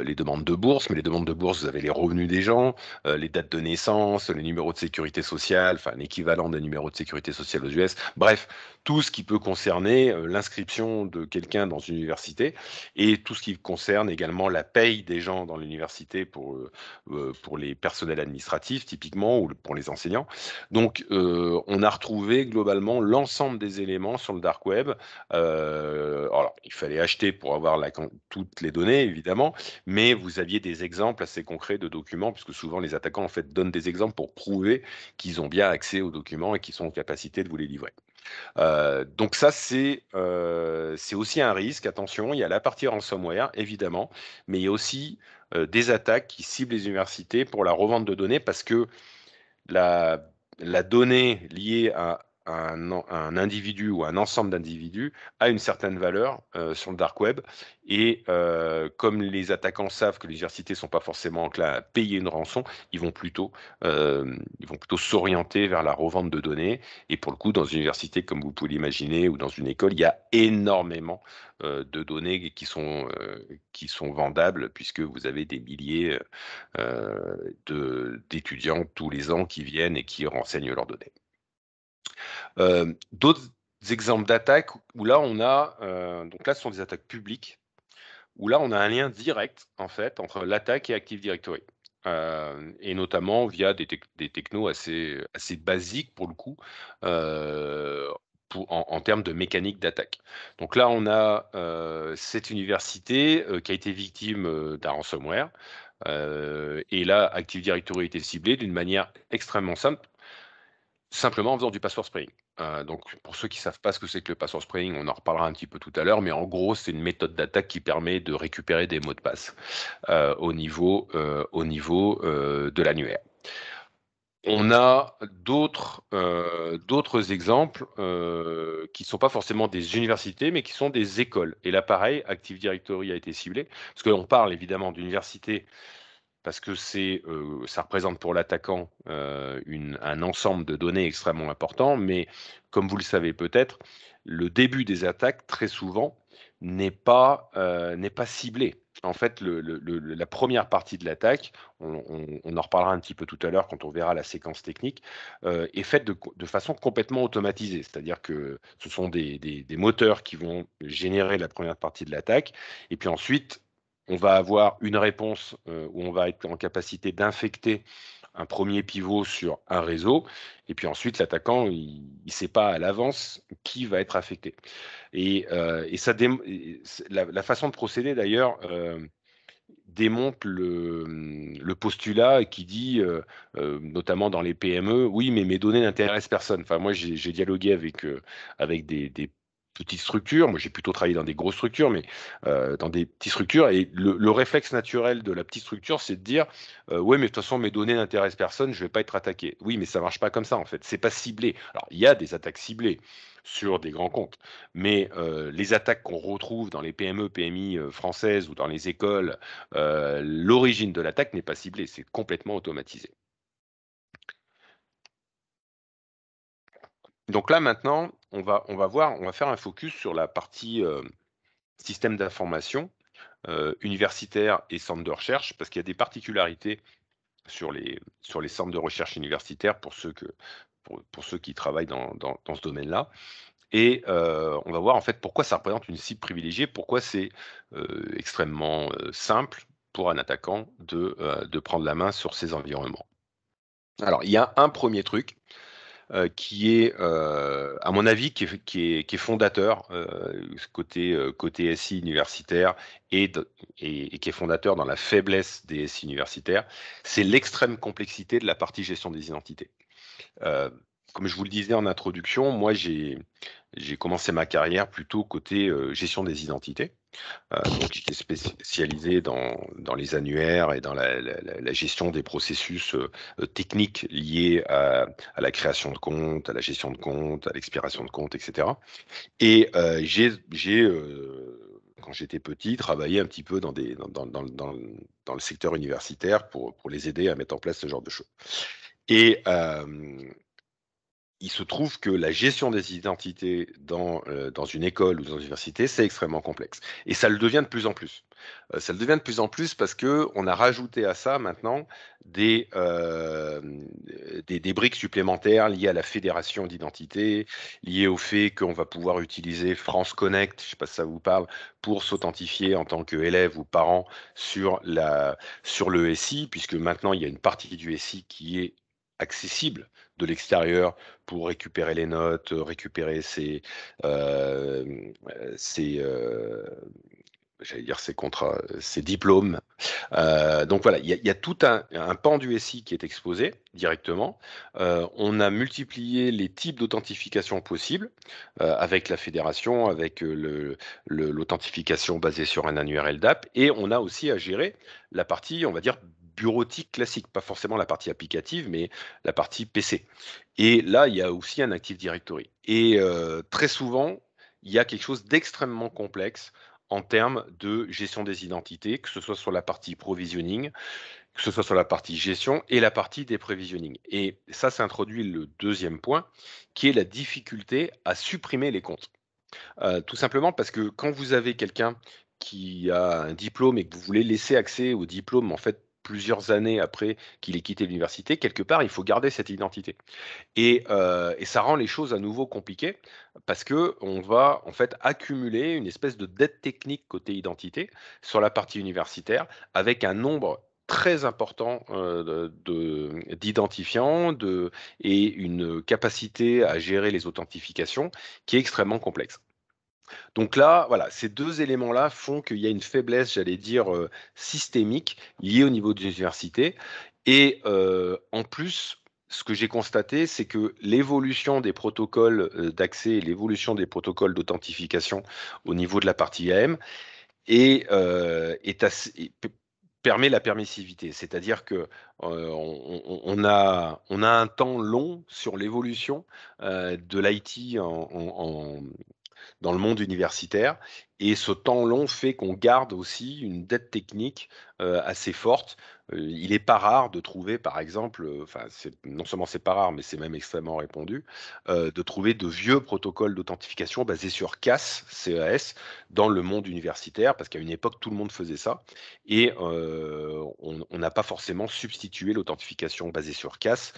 les demandes de bourse. Mais les demandes de bourse, vous avez les revenus des gens, les dates de naissance, les numéros de sécurité sociale, enfin l'équivalent des numéros de sécurité sociale aux US. Bref, tout ce qui peut concerner euh, l'inscription de quelqu'un dans une université et tout ce qui concerne également la paye des gens dans l'université pour, euh, euh, pour les personnels administratifs typiquement ou pour les enseignants. Donc on a retrouvé globalement l'ensemble des éléments sur le dark web. alors il fallait acheter pour avoir toutes les données évidemment, mais vous aviez des exemples assez concrets de documents puisque souvent les attaquants en fait donnent des exemples pour prouver qu'ils ont bien accès aux documents et qu'ils sont en capacité de vous les livrer. Euh, donc ça, euh, c'est aussi un risque. Attention, il y a la partie ransomware, évidemment, mais il y a aussi euh, des attaques qui ciblent les universités pour la revente de données parce que la, la donnée liée à un, un, individu ou un ensemble d'individus a une certaine valeur euh, sur le dark web. Et euh, comme les attaquants savent que les universités ne sont pas forcément enclins à payer une rançon, euh, ils vont plutôt s'orienter vers la revente de données. Et pour le coup, dans une université, comme vous pouvez l'imaginer, ou dans une école, il y a énormément de données qui sont, vendables, puisque vous avez des milliers d'étudiants tous les ans qui viennent et qui renseignent leurs données. Euh, d'autres exemples d'attaques où là on a, euh, donc là ce sont des attaques publiques, où là on a un lien direct en fait entre l'attaque et Active Directory. Euh, et notamment via des, technos assez, assez basiques pour le coup, en, termes de mécanique d'attaque. Donc là, on a cette université qui a été victime d'un ransomware. et là, Active Directory était ciblé d'une manière extrêmement simple, Simplement en faisant du password spraying. Euh, donc, pour ceux qui ne savent pas ce que c'est que le password spraying, on en reparlera un petit peu tout à l'heure, mais en gros, c'est une méthode d'attaque qui permet de récupérer des mots de passe euh, au niveau, euh, au niveau de l'annuaire. On a d'autres exemples qui ne sont pas forcément des universités, mais qui sont des écoles. Et là, pareil, Active Directory a été ciblé, parce qu'on parle évidemment d'universités parce que c'est, ça représente pour l'attaquant un ensemble de données extrêmement important, mais comme vous le savez peut-être, le début des attaques, très souvent, n'est pas, pas ciblé. En fait, le, la première partie de l'attaque, on, en reparlera un petit peu tout à l'heure quand on verra la séquence technique, est faite de, façon complètement automatisée. C'est-à-dire que ce sont des, des moteurs qui vont générer la première partie de l'attaque, et puis ensuite, on va avoir une réponse euh, où on va être en capacité d'infecter un premier pivot sur un réseau, et puis ensuite l'attaquant, il ne sait pas à l'avance qui va être affecté. Et, euh, ça la, façon de procéder d'ailleurs démonte euh, démontre le, postulat qui dit, notamment dans les PME, oui, mais mes données n'intéressent personne. Enfin, moi, j'ai dialogué avec, avec des, des, petites structures. Moi, j'ai plutôt travaillé dans des grosses structures, mais euh, dans des petites structures. Et le, réflexe naturel de la petite structure, c'est de dire euh, ouais, mais de toute façon, mes données n'intéressent personne, je ne vais pas être attaqué. Oui, mais ça ne marche pas comme ça en fait. C'est pas ciblé. Alors, il y a des attaques ciblées sur des grands comptes, mais euh, les attaques qu'on retrouve dans les PME, PMI françaises ou dans les écoles, l'origine de l'attaque n'est pas ciblée. C'est complètement automatisé. Donc là maintenant, on va, on va voir, on va faire un focus sur la partie euh, système d'information euh, universitaire et centre de recherche, parce qu'il y a des particularités sur les, sur les centres de recherche universitaires pour ceux, que, pour, ceux qui travaillent dans, ce domaine-là. Et euh, on va voir en fait pourquoi ça représente une cible privilégiée, pourquoi c'est extrêmement simple pour un attaquant de, de prendre la main sur ces environnements. Alors, il y a un premier truc, euh, qui est, euh, à mon avis, qui est, qui est, qui est fondateur euh, côté, euh, côté SI universitaire et, et, qui est fondateur dans la faiblesse des SI universitaires, c'est l'extrême complexité de la partie gestion des identités. comme je vous le disais en introduction, moi j'ai commencé ma carrière plutôt côté gestion des identités. Euh, donc, qui spécialisé dans, dans, les annuaires et dans la, gestion des processus euh, euh, techniques liés à, la création de comptes, à la gestion de comptes, à l'expiration de comptes, etc. Et j'ai quand j'étais petit, travaillé un petit peu dans, des, dans, le secteur universitaire pour, pour les aider à mettre en place ce genre de choses. Et, il se trouve que la gestion des identités dans, euh, dans une école ou dans une université, c'est extrêmement complexe. Et ça le devient de plus en plus. Euh, ça le devient de plus en plus parce qu'on a rajouté à ça maintenant euh, des, briques supplémentaires liées à la fédération d'identité, liées au fait qu'on va pouvoir utiliser France Connect, je ne sais pas si ça vous parle, pour s'authentifier en tant qu'élève ou parent sur, la, sur le SI, puisque maintenant il y a une partie du SI qui est accessible de l'extérieur pour récupérer les notes, euh, récupérer ses, euh, euh, j'allais dire contrats, ses diplômes. donc voilà, il y, a tout un, un, pan du SI qui est exposé directement. on a multiplié les types d'authentification possibles avec la fédération, avec l'authentification basée sur un annuaire LDAP, et on a aussi à gérer la partie, on va dire, bureautique classique, pas forcément la partie applicative, mais la partie PC. Et là, il y a aussi un Active Directory. Et euh, très souvent, il y a quelque chose d'extrêmement complexe en termes de gestion des identités, que ce soit sur la partie provisioning, que ce soit sur la partie gestion et la partie des provisioning. Et ça, ça introduit le deuxième point, qui est la difficulté à supprimer les comptes. Euh, tout simplement parce que quand vous avez quelqu'un qui a un diplôme et que vous voulez laisser accès au diplôme en fait plusieurs années après qu'il ait quitté l'université, quelque part, il faut garder cette identité. Et, euh, ça rend les choses à nouveau compliquées parce qu'on va en fait accumuler une espèce de dette technique côté identité sur la partie universitaire avec un nombre très important euh, d'identifiants et une capacité à gérer les authentifications qui est extrêmement complexe. Donc là, voilà, ces deux éléments-là font qu'il y a une faiblesse, j'allais dire, euh, systémique liée au niveau des universités. Et euh, en plus, ce que j'ai constaté, c'est que l'évolution des protocoles euh, d'accès et l'évolution des protocoles d'authentification au niveau de la partie IAM permet la permissivité. C'est-à-dire que on, a, un temps long sur l'évolution de l'IT en dans le monde universitaire. Et ce temps long fait qu'on garde aussi une dette technique euh, assez forte. Euh, il n'est pas rare de trouver, par exemple, euh, enfin, non seulement c'est pas rare, mais c'est même extrêmement répandu, de trouver de vieux protocoles d'authentification basés sur CAS, CAS, e dans le monde universitaire, parce qu'à une époque, tout le monde faisait ça. Et on n'a pas forcément substitué l'authentification basée sur CAS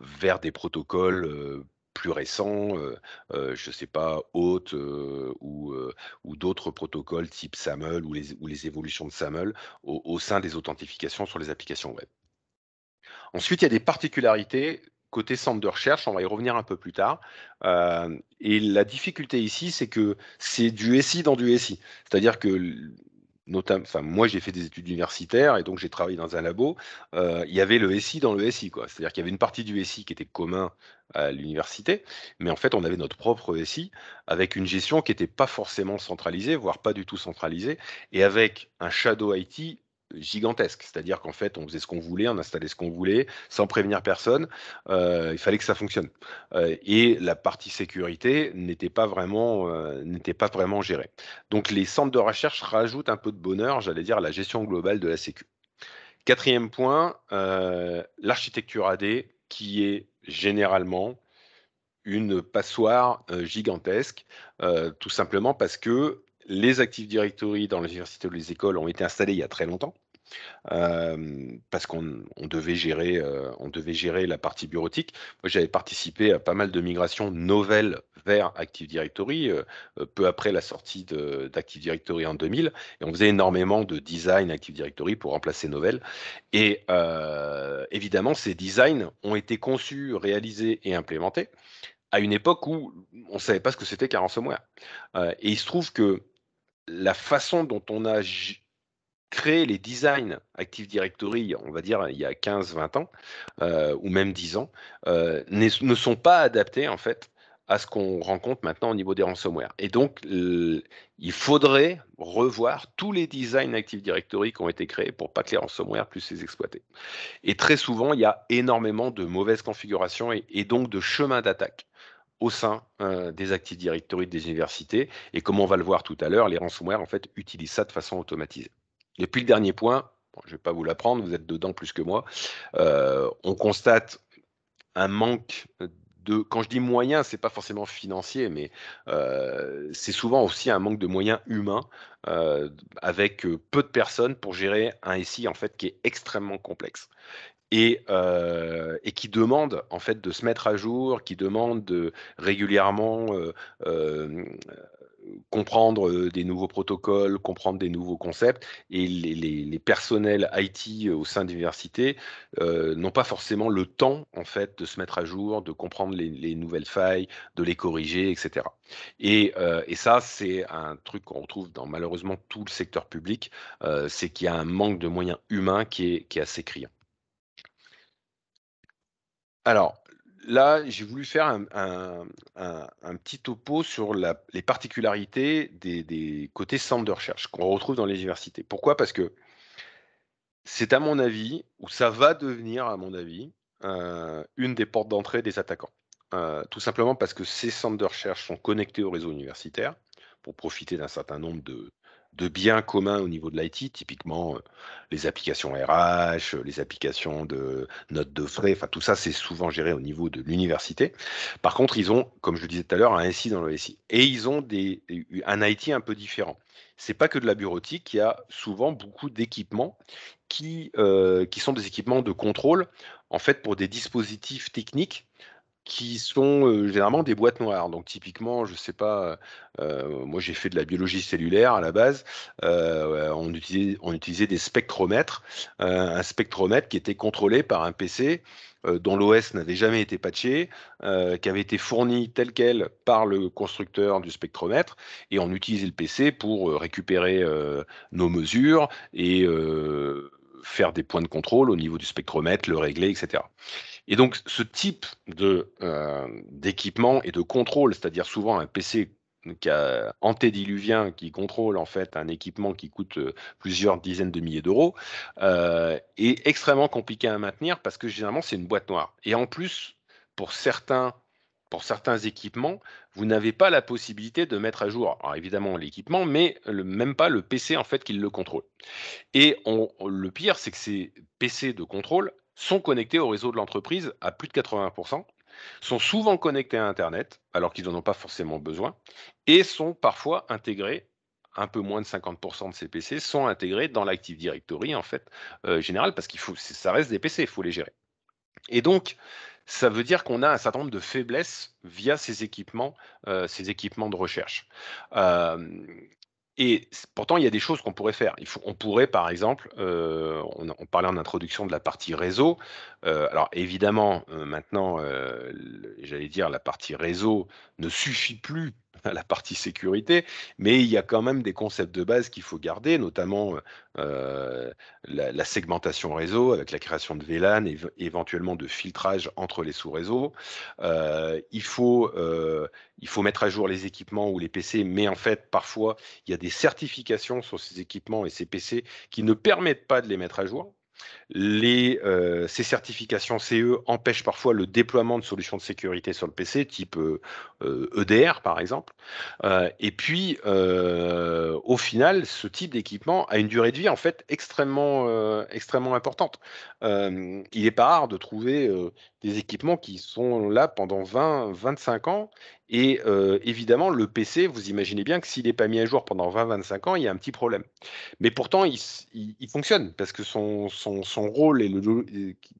vers des protocoles plus récents, je ne sais pas, haute ou, ou d'autres protocoles type SAML ou les, ou les évolutions de SAML au, sein des authentifications sur les applications web. Ensuite, il y a des particularités côté centre de recherche, on va y revenir un peu plus tard. et la difficulté ici, c'est que c'est du SI dans du SI. C'est-à-dire que notamment, moi j'ai fait des études universitaires et donc j'ai travaillé dans un labo. il y avait le SI dans le SI, quoi. C'est-à-dire qu'il y avait une partie du SI qui était commun à l'université, mais en fait on avait notre propre SI avec une gestion qui n'était pas forcément centralisée, voire pas du tout centralisée, et avec un shadow IT gigantesque. C'est-à-dire qu'en fait, on faisait ce qu'on voulait, on installait ce qu'on voulait, sans prévenir personne. Euh, il fallait que ça fonctionne. Euh, et la partie sécurité n'était pas vraiment, euh, n'était pas vraiment gérée. Donc, les centres de recherche rajoutent un peu de bonheur, j'allais dire, à la gestion globale de la sécu. Quatrième point, l'architecture AD qui est généralement une passoire gigantesque, tout simplement parce que les Active Directory dans les universités ou les écoles ont été installés il y a très longtemps parce qu'on devait, gérer, on devait gérer la partie bureautique. Moi, j'avais participé à pas mal de migrations nouvelles vers Active Directory, peu après la sortie d'Active Directory en 2000, et on faisait énormément de design Active Directory pour remplacer Novell. Et évidemment, ces designs ont été conçus, réalisés et implémentés à une époque où on ne savait pas ce que c'était qu'un ransomware. et il se trouve que la façon dont on a créer les designs Active Directory, on va dire il y a 15-20 ans, euh, ou même 10 ans, euh, ne sont pas adaptés en fait à ce qu'on rencontre maintenant au niveau des ransomware. Et donc, il faudrait revoir tous les designs Active Directory qui ont été créés pour pas que les ransomware puissent les exploiter. Et très souvent, il y a énormément de mauvaises configurations et, donc de chemins d'attaque au sein euh, des Active Directory des universités. Et comme on va le voir tout à l'heure, les ransomware, en fait, utilisent ça de façon automatisée. Et puis le dernier point, je ne vais pas vous l'apprendre, vous êtes dedans plus que moi, euh, on constate un manque de, quand je dis moyens, c'est pas forcément financier, mais euh, c'est souvent aussi un manque de moyens humains euh, avec peu de personnes pour gérer un SI en fait qui est extrêmement complexe. Et, qui demande en fait de se mettre à jour, qui demande régulièrement comprendre des nouveaux protocoles, comprendre des nouveaux concepts. Et les, personnels IT au sein de l'université n'ont pas forcément le temps, en fait, de se mettre à jour, de comprendre les, nouvelles failles, de les corriger, etc. Et, ça, c'est un truc qu'on retrouve dans malheureusement tout le secteur public, c'est qu'il y a un manque de moyens humains qui est, qui est assez criant. Alors, là, j'ai voulu faire un, petit topo sur les particularités des, côtés centres de recherche qu'on retrouve dans les universités. Pourquoi Parce que c'est à mon avis, ou ça va devenir à mon avis, euh, une des portes d'entrée des attaquants. Euh, tout simplement parce que ces centres de recherche sont connectés au réseau universitaire pour profiter d'un certain nombre de, de biens communs au niveau de l'IT, typiquement euh, les applications RH, euh, les applications de notes de frais, enfin tout ça c'est souvent géré au niveau de l'université. Par contre, ils ont, comme je le disais tout à l'heure, un SI dans le SI et ils ont des, un IT un peu différent. C'est pas que de la bureautique, il y a souvent beaucoup d'équipements qui, euh, qui sont des équipements de contrôle en fait pour des dispositifs techniques qui sont généralement des boîtes noires. Donc typiquement, je ne sais pas, moi j'ai fait de la biologie cellulaire à la base, on, utilisait, on, utilisait, des spectromètres, un spectromètre qui était contrôlé par un PC dont l'OS n'avait jamais été patché, qui avait été fourni tel quel par le constructeur du spectromètre, et on utilisait le PC pour récupérer nos mesures et faire des points de contrôle au niveau du spectromètre, le régler, etc. Et donc, ce type euh, d'équipement et de contrôle, c'est-à-dire souvent un PC qui a, antédiluvien qui contrôle en fait un équipement qui coûte euh, plusieurs dizaines de milliers d'euros, euh, est extrêmement compliqué à maintenir parce que généralement c'est une boîte noire. Et en plus, pour certains pour certains équipements, vous n'avez pas la possibilité de mettre à jour, évidemment l'équipement, mais même pas le PC en fait qui le contrôle. Et on, le pire, c'est que ces PC de contrôle sont connectés au réseau de l'entreprise à plus de 80%, sont souvent connectés à Internet, alors qu'ils n'en ont pas forcément besoin, et sont parfois intégrés un peu moins de 50% de ces PC sont intégrés dans l'Active Directory en fait euh, général parce qu'il faut ça reste des PC, il faut les gérer. Et donc ça veut dire qu'on a un certain nombre de faiblesses via ces équipements, euh, ces équipements de recherche. Euh, et pourtant, il y a des choses qu'on pourrait faire. on pourrait, par exemple, euh, on, parlait en introduction de la partie réseau. Euh, alors évidemment, euh, maintenant, j'allais dire, la partie réseau ne suffit plus la partie sécurité, mais il y a quand même des concepts de base qu'il faut garder, notamment euh, euh, la, segmentation réseau avec la création de VLAN et éventuellement de filtrage entre les sous-réseaux. Euh, il, faut, il faut mettre à jour les équipements ou les PC, mais en fait, parfois, il y a des certifications sur ces équipements et ces PC qui ne permettent pas de les mettre à jour. Les, euh, ces certifications CE empêchent parfois le déploiement de solutions de sécurité sur le PC, type EDR euh, euh, e par exemple. et puis, au final, ce type d'équipement a une durée de vie en fait extrêmement, extrêmement importante. il n'est pas rare de trouver des équipements qui sont là pendant 20, 25 ans. Et évidemment, le PC, vous imaginez bien que s'il n'est pas mis à jour pendant 20, 25 ans, il y a un petit problème. Mais pourtant, il, fonctionne parce que son rôle et le,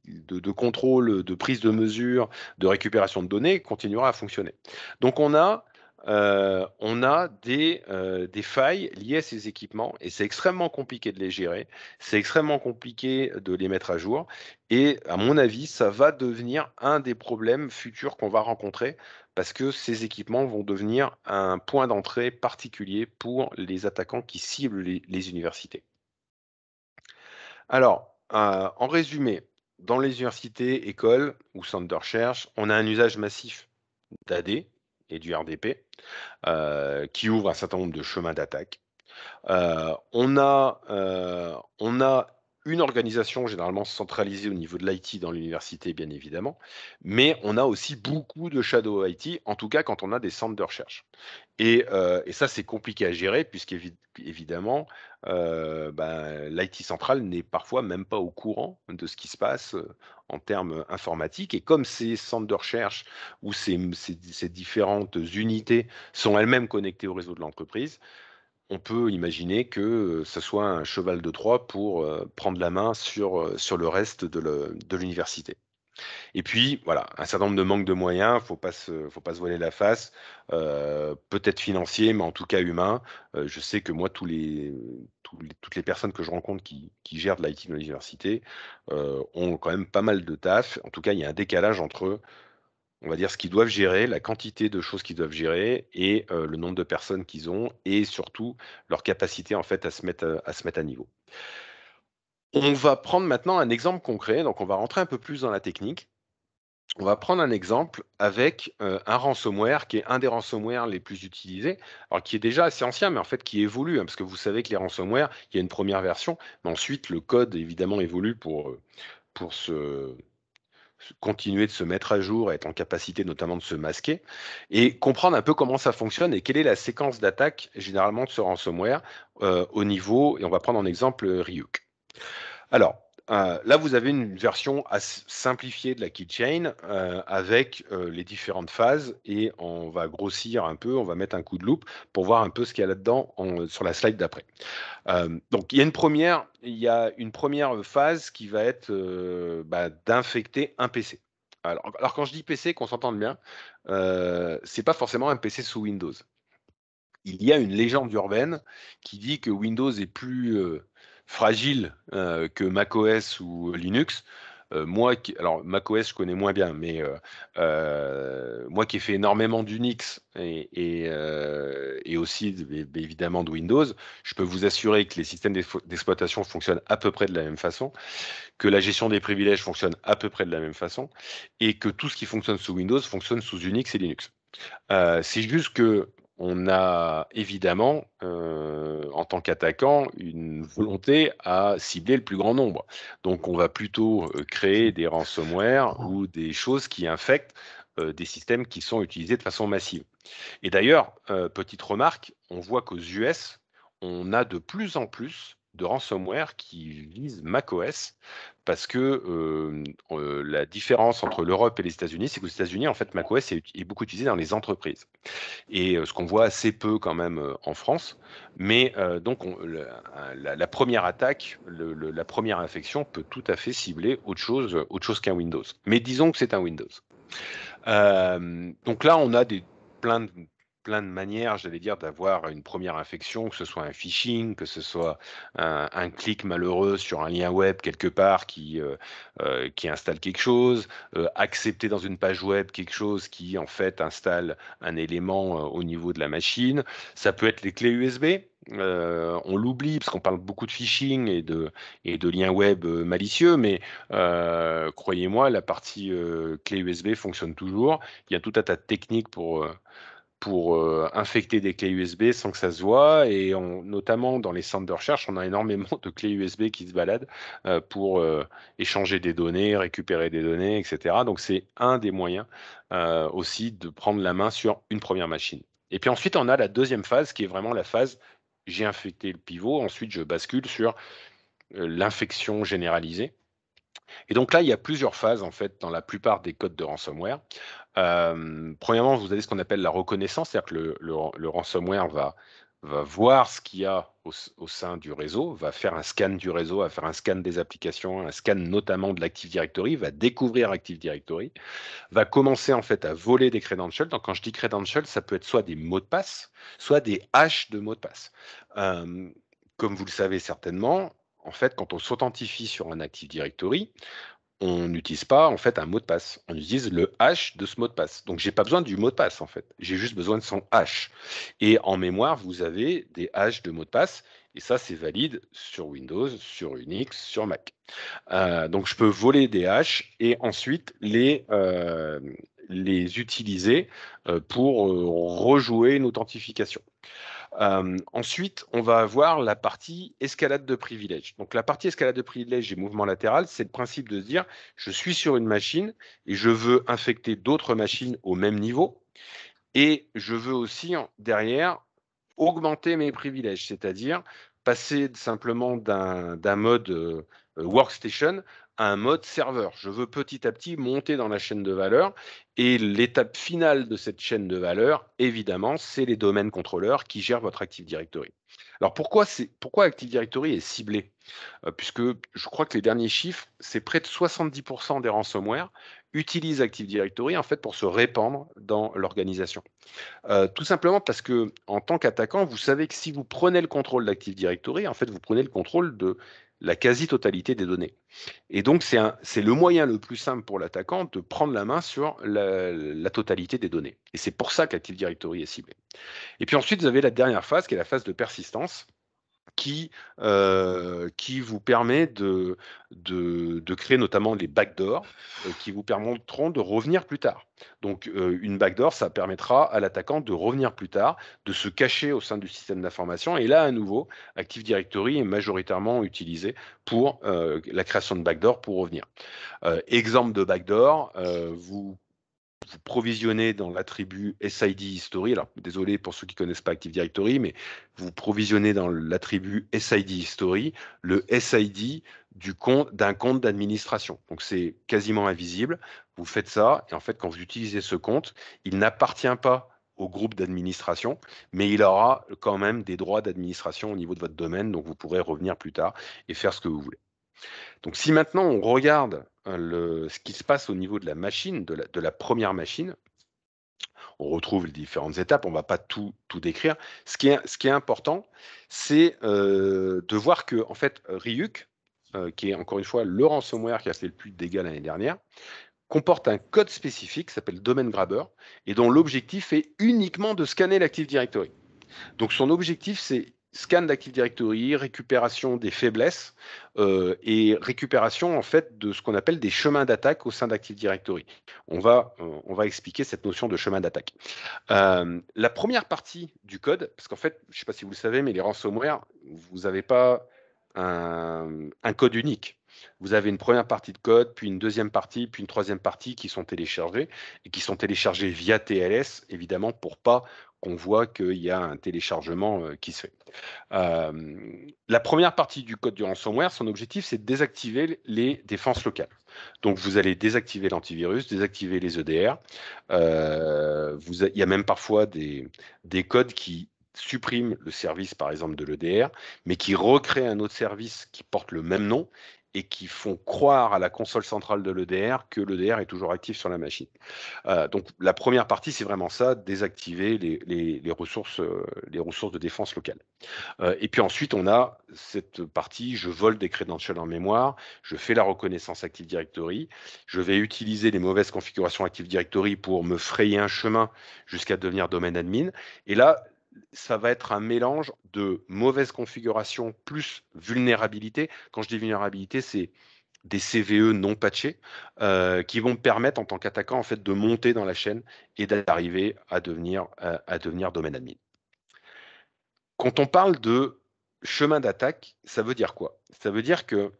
de, contrôle, de prise de mesure, de récupération de données continuera à fonctionner. Donc on a, euh, on a des, euh, des, failles liées à ces équipements et c'est extrêmement compliqué de les gérer, c'est extrêmement compliqué de les mettre à jour et à mon avis ça va devenir un des problèmes futurs qu'on va rencontrer parce que ces équipements vont devenir un point d'entrée particulier pour les attaquants qui ciblent les universités. Alors, euh, en résumé, dans les universités, écoles ou centres de recherche, on a un usage massif d'AD et du RDP euh, qui ouvre un certain nombre de chemins d'attaque. Euh, on, a, on a une organisation généralement centralisée au niveau de l'IT dans l'université, bien évidemment, mais on a aussi beaucoup de shadow IT, en tout cas quand on a des centres de recherche. Et, euh, ça, c'est compliqué à gérer, puisqu'évidemment, évidemment, euh, ben, l'IT centrale n'est parfois même pas au courant de ce qui se passe euh, en termes informatiques. Et comme ces centres de recherche ou ces, ces différentes unités sont elles-mêmes connectées au réseau de l'entreprise, on peut imaginer que euh, ce soit un cheval de Troie pour euh, prendre la main sur, euh, sur le reste de l'université. Et puis, voilà, un certain nombre de manques de moyens, il ne faut pas se voiler la face, peut-être financier, mais en tout cas humain. je sais que moi, les, toutes les personnes que je rencontre qui, gèrent de l'IT dans l'université ont quand même pas mal de taf. En tout cas, il y a un décalage entre on va dire, ce qu'ils doivent gérer, la quantité de choses qu'ils doivent gérer et euh, le nombre de personnes qu'ils ont et surtout leur capacité en fait à se mettre euh, à, se mettre à niveau. On va prendre maintenant un exemple concret, donc on va rentrer un peu plus dans la technique. On va prendre un exemple avec euh, un ransomware qui est un des ransomware les plus utilisés, alors qui est déjà assez ancien, mais en fait qui évolue, hein, parce que vous savez que les ransomware, il y a une première version, mais ensuite le code évidemment évolue pour, pour se continuer de se mettre à jour, être en capacité notamment de se masquer, et comprendre un peu comment ça fonctionne et quelle est la séquence d'attaque généralement de ce ransomware euh, au niveau, et on va prendre en exemple euh, Ryuk. Alors, euh, là, vous avez une version simplifiée de la keychain euh, avec euh, les différentes phases et on va grossir un peu, on va mettre un coup de loupe pour voir un peu ce qu'il y a là-dedans sur la slide d'après. donc, il y a une première, il y a une première phase qui va être bah, d'infecter un PC. Alors, quand je dis PC, qu'on s'entende bien, c'est pas forcément un PC sous Windows. Il y a une légende urbaine qui dit que Windows est plus fragile euh, que macOS ou Linux, euh, moi, qui, alors macOS je connais moins bien, mais euh, moi qui ai fait énormément d'Unix et, et, aussi évidemment de Windows, je peux vous assurer que les systèmes d'exploitation fonctionnent à peu près de la même façon, que la gestion des privilèges fonctionne à peu près de la même façon, et que tout ce qui fonctionne sous Windows fonctionne sous Unix et Linux. C'est juste que on a évidemment, en tant qu'attaquant, une volonté à cibler le plus grand nombre. Donc on va plutôt créer des ransomware ou des choses qui infectent des systèmes qui sont utilisés de façon massive. Et d'ailleurs, petite remarque, on voit qu'aux US, on a de plus en plus de ransomware qui vise macOS parce que la différence entre l'Europe et les États-Unis, c'est qu'aux États-Unis, en fait, macOS est, est, beaucoup utilisé dans les entreprises. Et ce qu'on voit assez peu quand même en France. Mais donc, la, première attaque, la première infection peut tout à fait cibler autre chose, autre chose qu'un Windows. Mais disons que c'est un Windows. donc là, on a des, plein de plein de manières, j'allais dire, d'avoir une première infection, que ce soit un phishing, que ce soit un, clic malheureux sur un lien web quelque part qui, euh, euh, qui installe quelque chose, euh, accepter dans une page web quelque chose qui en fait installe un élément au niveau de la machine. Ça peut être les clés USB, on l'oublie parce qu'on parle beaucoup de phishing et de, et de liens web malicieux, mais croyez-moi, la partie clé USB fonctionne toujours. Il y a tout un tas de techniques pour, pour euh, infecter des clés USB sans que ça se voit. Et notamment dans les centres de recherche, on a énormément de clés USB qui se baladent euh, pour euh, échanger des données, récupérer des données, etc. Donc c'est un des moyens aussi de prendre la main sur une première machine. Et puis ensuite, on a la deuxième phase qui est vraiment la phase j'ai infecté le pivot, ensuite je bascule sur l'infection généralisée. Et donc là, il y a plusieurs phases en fait dans la plupart des codes de ransomware. premièrement, vous avez ce qu'on appelle la reconnaissance, c'est-à-dire que le, ransomware va, voir ce qu'il y a au, sein du réseau, va faire un scan du réseau, va faire un scan des applications, un scan notamment de l'Active Directory, va découvrir Active Directory, va commencer en fait à voler des credentials. Donc quand je dis credentials, ça peut être soit des mots de passe, soit des hashes de mots de passe. comme vous le savez certainement, en fait, quand on s'authentifie sur un Active Directory, on n'utilise pas en fait un mot de passe. On utilise le hash de ce mot de passe. Donc j'ai pas besoin du mot de passe en fait. J'ai juste besoin de son hash. Et en mémoire, vous avez des hashes de mots de passe. Et ça, c'est valide sur Windows, sur Unix, sur Mac. Euh, donc je peux voler des hashes et ensuite les, euh, les utiliser euh, pour rejouer une authentification. Euh, ensuite, on va avoir la partie escalade de privilèges. Donc la partie escalade de privilèges et mouvement latéral, c'est le principe de se dire je suis sur une machine et je veux infecter d'autres machines au même niveau. Et je veux aussi derrière augmenter mes privilèges, c'est-à-dire passer simplement d'un mode euh, workstation un mode serveur. Je veux petit à petit monter dans la chaîne de valeur. Et l'étape finale de cette chaîne de valeur, évidemment, c'est les domaines contrôleurs qui gèrent votre Active Directory. Alors pourquoi, Active Directory est ciblé euh, Puisque je crois que les derniers chiffres, c'est près de 70% des ransomware utilisent Active Directory en fait pour se répandre dans l'organisation. Euh, tout simplement parce que en tant qu'attaquant, vous savez que si vous prenez le contrôle d'Active Directory, en fait, vous prenez le contrôle de la quasi-totalité des données. Et donc, c'est le moyen le plus simple pour l'attaquant de prendre la main sur la, totalité des données. Et c'est pour ça qu'Active Directory est ciblé. Et puis ensuite, vous avez la dernière phase, qui est la phase de persistance qui, euh, qui vous permet de, de, créer notamment les backdoors euh, qui vous permettront de revenir plus tard. Donc euh, une backdoor, ça permettra à l'attaquant de revenir plus tard, de se cacher au sein du système d'information. Et là, à nouveau, Active Directory est majoritairement utilisé pour la création de backdoors pour revenir. exemple de backdoor, vous vous provisionnez dans l'attribut SID History. Alors, désolé pour ceux qui ne connaissent pas Active Directory, mais vous provisionnez dans l'attribut SID History le SID compte d'un compte d'administration. Donc, c'est quasiment invisible. Vous faites ça, et en fait, quand vous utilisez ce compte, il n'appartient pas au groupe d'administration, mais il aura quand même des droits d'administration au niveau de votre domaine, donc vous pourrez revenir plus tard et faire ce que vous voulez. Donc si maintenant on regarde ce qui se passe au niveau de la machine, de la, première machine, on retrouve les différentes étapes, on ne va pas tout, décrire. Ce qui est, important, c'est de voir que en fait, Ryuk, qui est encore une fois le ransomware qui a fait le plus de dégâts l'année dernière, comporte un code spécifique qui s'appelle Domain Grabber et dont l'objectif est uniquement de scanner l'Active Directory. Donc son objectif, c'est scan d'Active Directory, récupération des faiblesses euh, et récupération en fait de ce qu'on appelle des chemins d'attaque au sein d'Active Directory. On va, euh, on va expliquer cette notion de chemin d'attaque. Euh, la première partie du code, parce qu'en fait, je ne sais pas si vous le savez, mais les ransomware, vous n'avez pas un, code unique. Vous avez une première partie de code, puis une deuxième partie, puis une troisième partie qui sont téléchargées et qui sont téléchargées via TLS, évidemment, pour pas qu'on voit qu'il y a un téléchargement euh, qui se fait. Euh, la première partie du code du ransomware, son objectif, c'est de désactiver les défenses locales. Donc, vous allez désactiver l'antivirus, désactiver les EDR. Euh, il y a même parfois des, codes qui suppriment le service, par exemple, de l'EDR, mais qui recréent un autre service qui porte le même nom et qui font croire à la console centrale de l'EDR que l'EDR est toujours actif sur la machine. Euh, donc la première partie, c'est vraiment ça, désactiver les, ressources, euh, les ressources de défense locale. Euh, et puis ensuite, on a cette partie, je vole des credentials en mémoire, je fais la reconnaissance Active Directory, je vais utiliser les mauvaises configurations Active Directory pour me frayer un chemin jusqu'à devenir domaine admin. Et là, ça va être un mélange de mauvaise configuration plus vulnérabilité. Quand je dis vulnérabilité, c'est des CVE non patchés euh, qui vont permettre en tant qu'attaquant en fait de monter dans la chaîne et d'arriver à devenir euh, à devenir domaine admin. Quand on parle de chemin d'attaque, ça veut dire quoi Ça veut dire que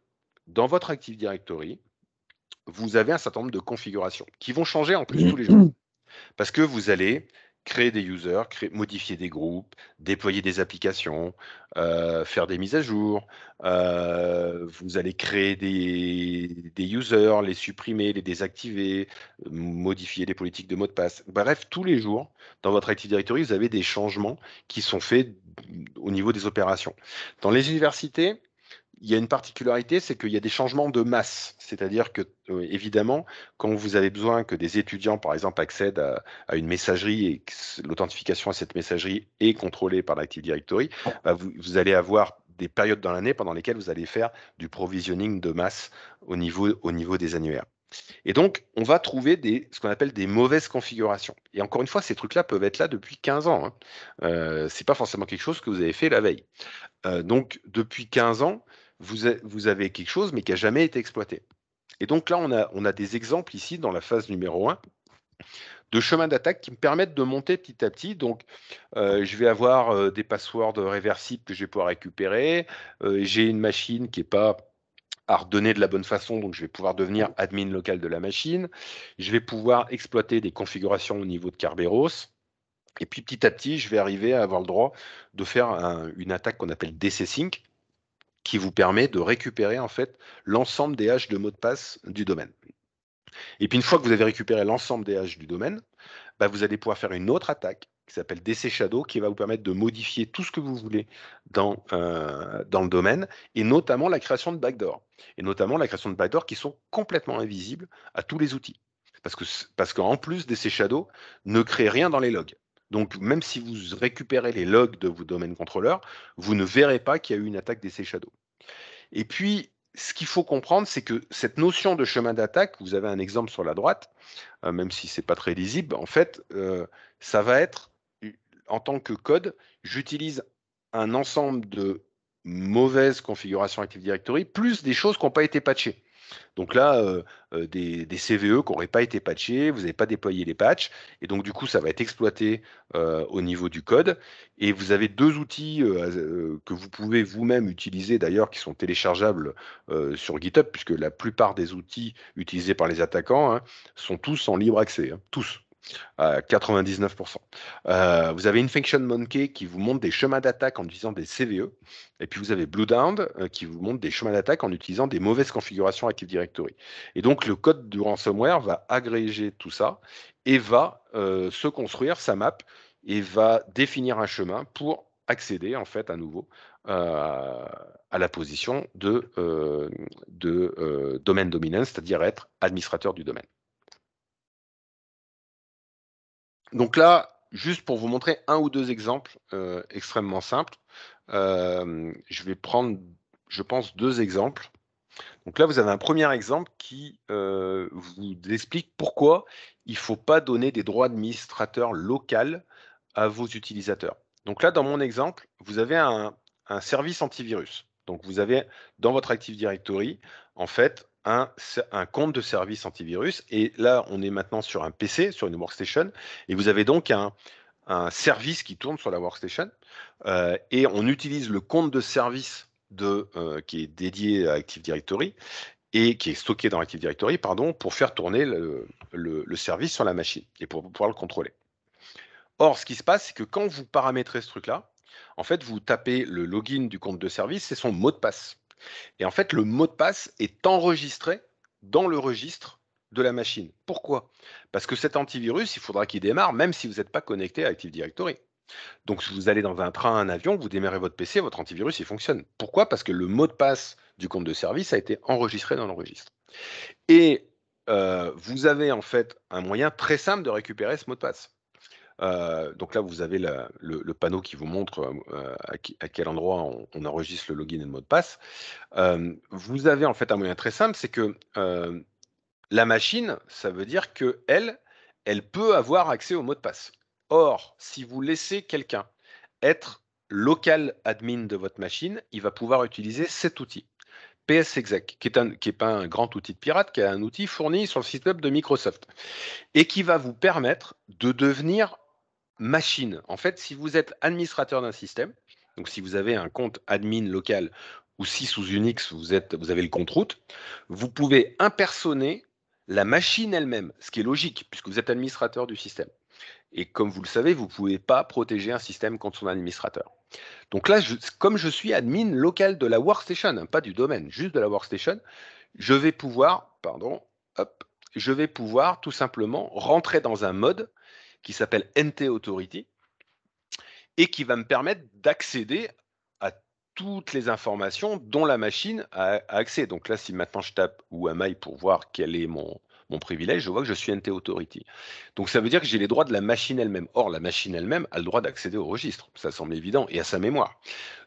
dans votre Active Directory, vous avez un certain nombre de configurations qui vont changer en plus tous les jours parce que vous allez créer des users, créer, modifier des groupes, déployer des applications, euh, faire des mises à jour. Euh, vous allez créer des, des, users, les supprimer, les désactiver, modifier les politiques de mot de passe. Bref, tous les jours, dans votre Active Directory, vous avez des changements qui sont faits au niveau des opérations. Dans les universités, il y a une particularité, c'est qu'il y a des changements de masse. C'est-à-dire que, euh, évidemment, quand vous avez besoin que des étudiants, par exemple, accèdent à, une messagerie et que l'authentification à cette messagerie est contrôlée par l'Active Directory, bah, vous, allez avoir des périodes dans l'année pendant lesquelles vous allez faire du provisioning de masse au niveau, des annuaires. Et donc, on va trouver ce qu'on appelle des mauvaises configurations. Et encore une fois, ces trucs-là peuvent être là depuis 15 ans. Hein. Euh, ce n'est pas forcément quelque chose que vous avez fait la veille. Euh, donc, depuis 15 ans, vous, avez quelque chose, mais qui n'a jamais été exploité. Et donc là, on a, des exemples ici, dans la phase numéro 1, de chemins d'attaque qui me permettent de monter petit à petit. Donc, euh, je vais avoir euh, des passwords réversibles que je vais pouvoir récupérer. Euh, j'ai une machine qui n'est pas à redonner de la bonne façon, donc je vais pouvoir devenir admin local de la machine. Je vais pouvoir exploiter des configurations au niveau de Kerberos. Et puis petit à petit, je vais arriver à avoir le droit de faire une attaque qu'on appelle DC-Sync, qui vous permet de récupérer en fait l'ensemble des haches de mots de passe du domaine. Et puis une fois que vous avez récupéré l'ensemble des haches du domaine, bah, vous allez pouvoir faire une autre attaque qui s'appelle DC Shadow, qui va vous permettre de modifier tout ce que vous voulez dans, euh, dans le domaine, et notamment la création de backdoors. Et notamment la création de backdoors qui sont complètement invisibles à tous les outils. Parce qu'en parce plus, DC Shadow ne crée rien dans les logs. Donc, même si vous récupérez les logs de vos domaines contrôleurs, vous ne verrez pas qu'il y a eu une attaque d'essai shadow. Et puis, ce qu'il faut comprendre, c'est que cette notion de chemin d'attaque, vous avez un exemple sur la droite, euh, même si ce n'est pas très lisible, en fait, euh, ça va être, en tant que code, j'utilise un ensemble de mauvaises configurations Active Directory, plus des choses qui n'ont pas été patchées. Donc là, euh, euh, des, CVE qui n'auraient pas été patchés, vous n'avez pas déployé les patchs, et donc du coup, ça va être exploité euh, au niveau du code. Et vous avez deux outils que vous pouvez vous-même utiliser d'ailleurs, qui sont téléchargeables sur GitHub, puisque la plupart des outils utilisés par les attaquants hein, sont tous en libre accès, hein, tous. 99%. Euh, euh, vous avez Infection Monkey qui vous montre des chemins d'attaque en utilisant des CVE. Et puis vous avez Blue euh, qui vous montre des chemins d'attaque en utilisant des mauvaises configurations Active Directory. Et donc le code du ransomware va agréger tout ça et va se construire sa map et va définir un chemin pour accéder en fait à nouveau à la position de, de domaine dominant, c'est-à-dire être administrateur du domaine. Donc là, juste pour vous montrer un ou deux exemples euh, extrêmement simples, euh, je vais prendre, je pense, deux exemples. Donc là, vous avez un premier exemple qui euh, vous explique pourquoi il ne faut pas donner des droits administrateurs local à vos utilisateurs. Donc là, dans mon exemple, vous avez un service antivirus. Donc vous avez dans votre Active Directory, en fait, un, compte de service antivirus. Et là, on est maintenant sur un PC, sur une workstation, et vous avez donc un, service qui tourne sur la workstation. Euh, et on utilise le compte de service de, euh, qui est dédié à Active Directory et qui est stocké dans Active Directory, pardon, pour faire tourner le, le service sur la machine et pour pouvoir le contrôler. Or, ce qui se passe, c'est que quand vous paramétrez ce truc-là, en fait, vous tapez le login du compte de service c'est son mot de passe. Et en fait, le mot de passe est enregistré dans le registre de la machine. Pourquoi Parce que cet antivirus, il faudra qu'il démarre même si vous n'êtes pas connecté à Active Directory. Donc, si vous allez dans un train, un avion, vous démarrez votre PC, votre antivirus, il fonctionne. Pourquoi Parce que le mot de passe du compte de service a été enregistré dans le registre. Et euh, vous avez en fait un moyen très simple de récupérer ce mot de passe. Euh, donc là, vous avez le, panneau qui vous montre euh, à, quel endroit on, enregistre le login et le mot de passe. Euh, vous avez en fait un moyen très simple, c'est que la machine, ça veut dire que elle, elle peut avoir accès au mot de passe. Or, si vous laissez quelqu'un être local admin de votre machine, il va pouvoir utiliser cet outil. PsExec, qui n'est pas un grand outil de pirate, qui est un outil fourni sur le site web de Microsoft, et qui va vous permettre de devenir machine. En fait, si vous êtes administrateur d'un système, donc si vous avez un compte admin local ou si sous Unix vous, êtes, vous avez le compte route, vous pouvez impersonner la machine elle-même, ce qui est logique puisque vous êtes administrateur du système. Et comme vous le savez, vous ne pouvez pas protéger un système contre son administrateur. Donc là, comme je suis admin local de la workstation, hein, pas du domaine, juste de la workstation, je vais pouvoir, pardon, hop, je vais pouvoir tout simplement rentrer dans un mode qui s'appelle NT Authority et qui va me permettre d'accéder à toutes les informations dont la machine a, accès. Donc là, si maintenant je tape maille pour voir quel est mon, privilège, je vois que je suis NT Authority. Donc ça veut dire que j'ai les droits de la machine elle-même. Or, la machine elle-même a le droit d'accéder au registre, ça semble évident, et à sa mémoire.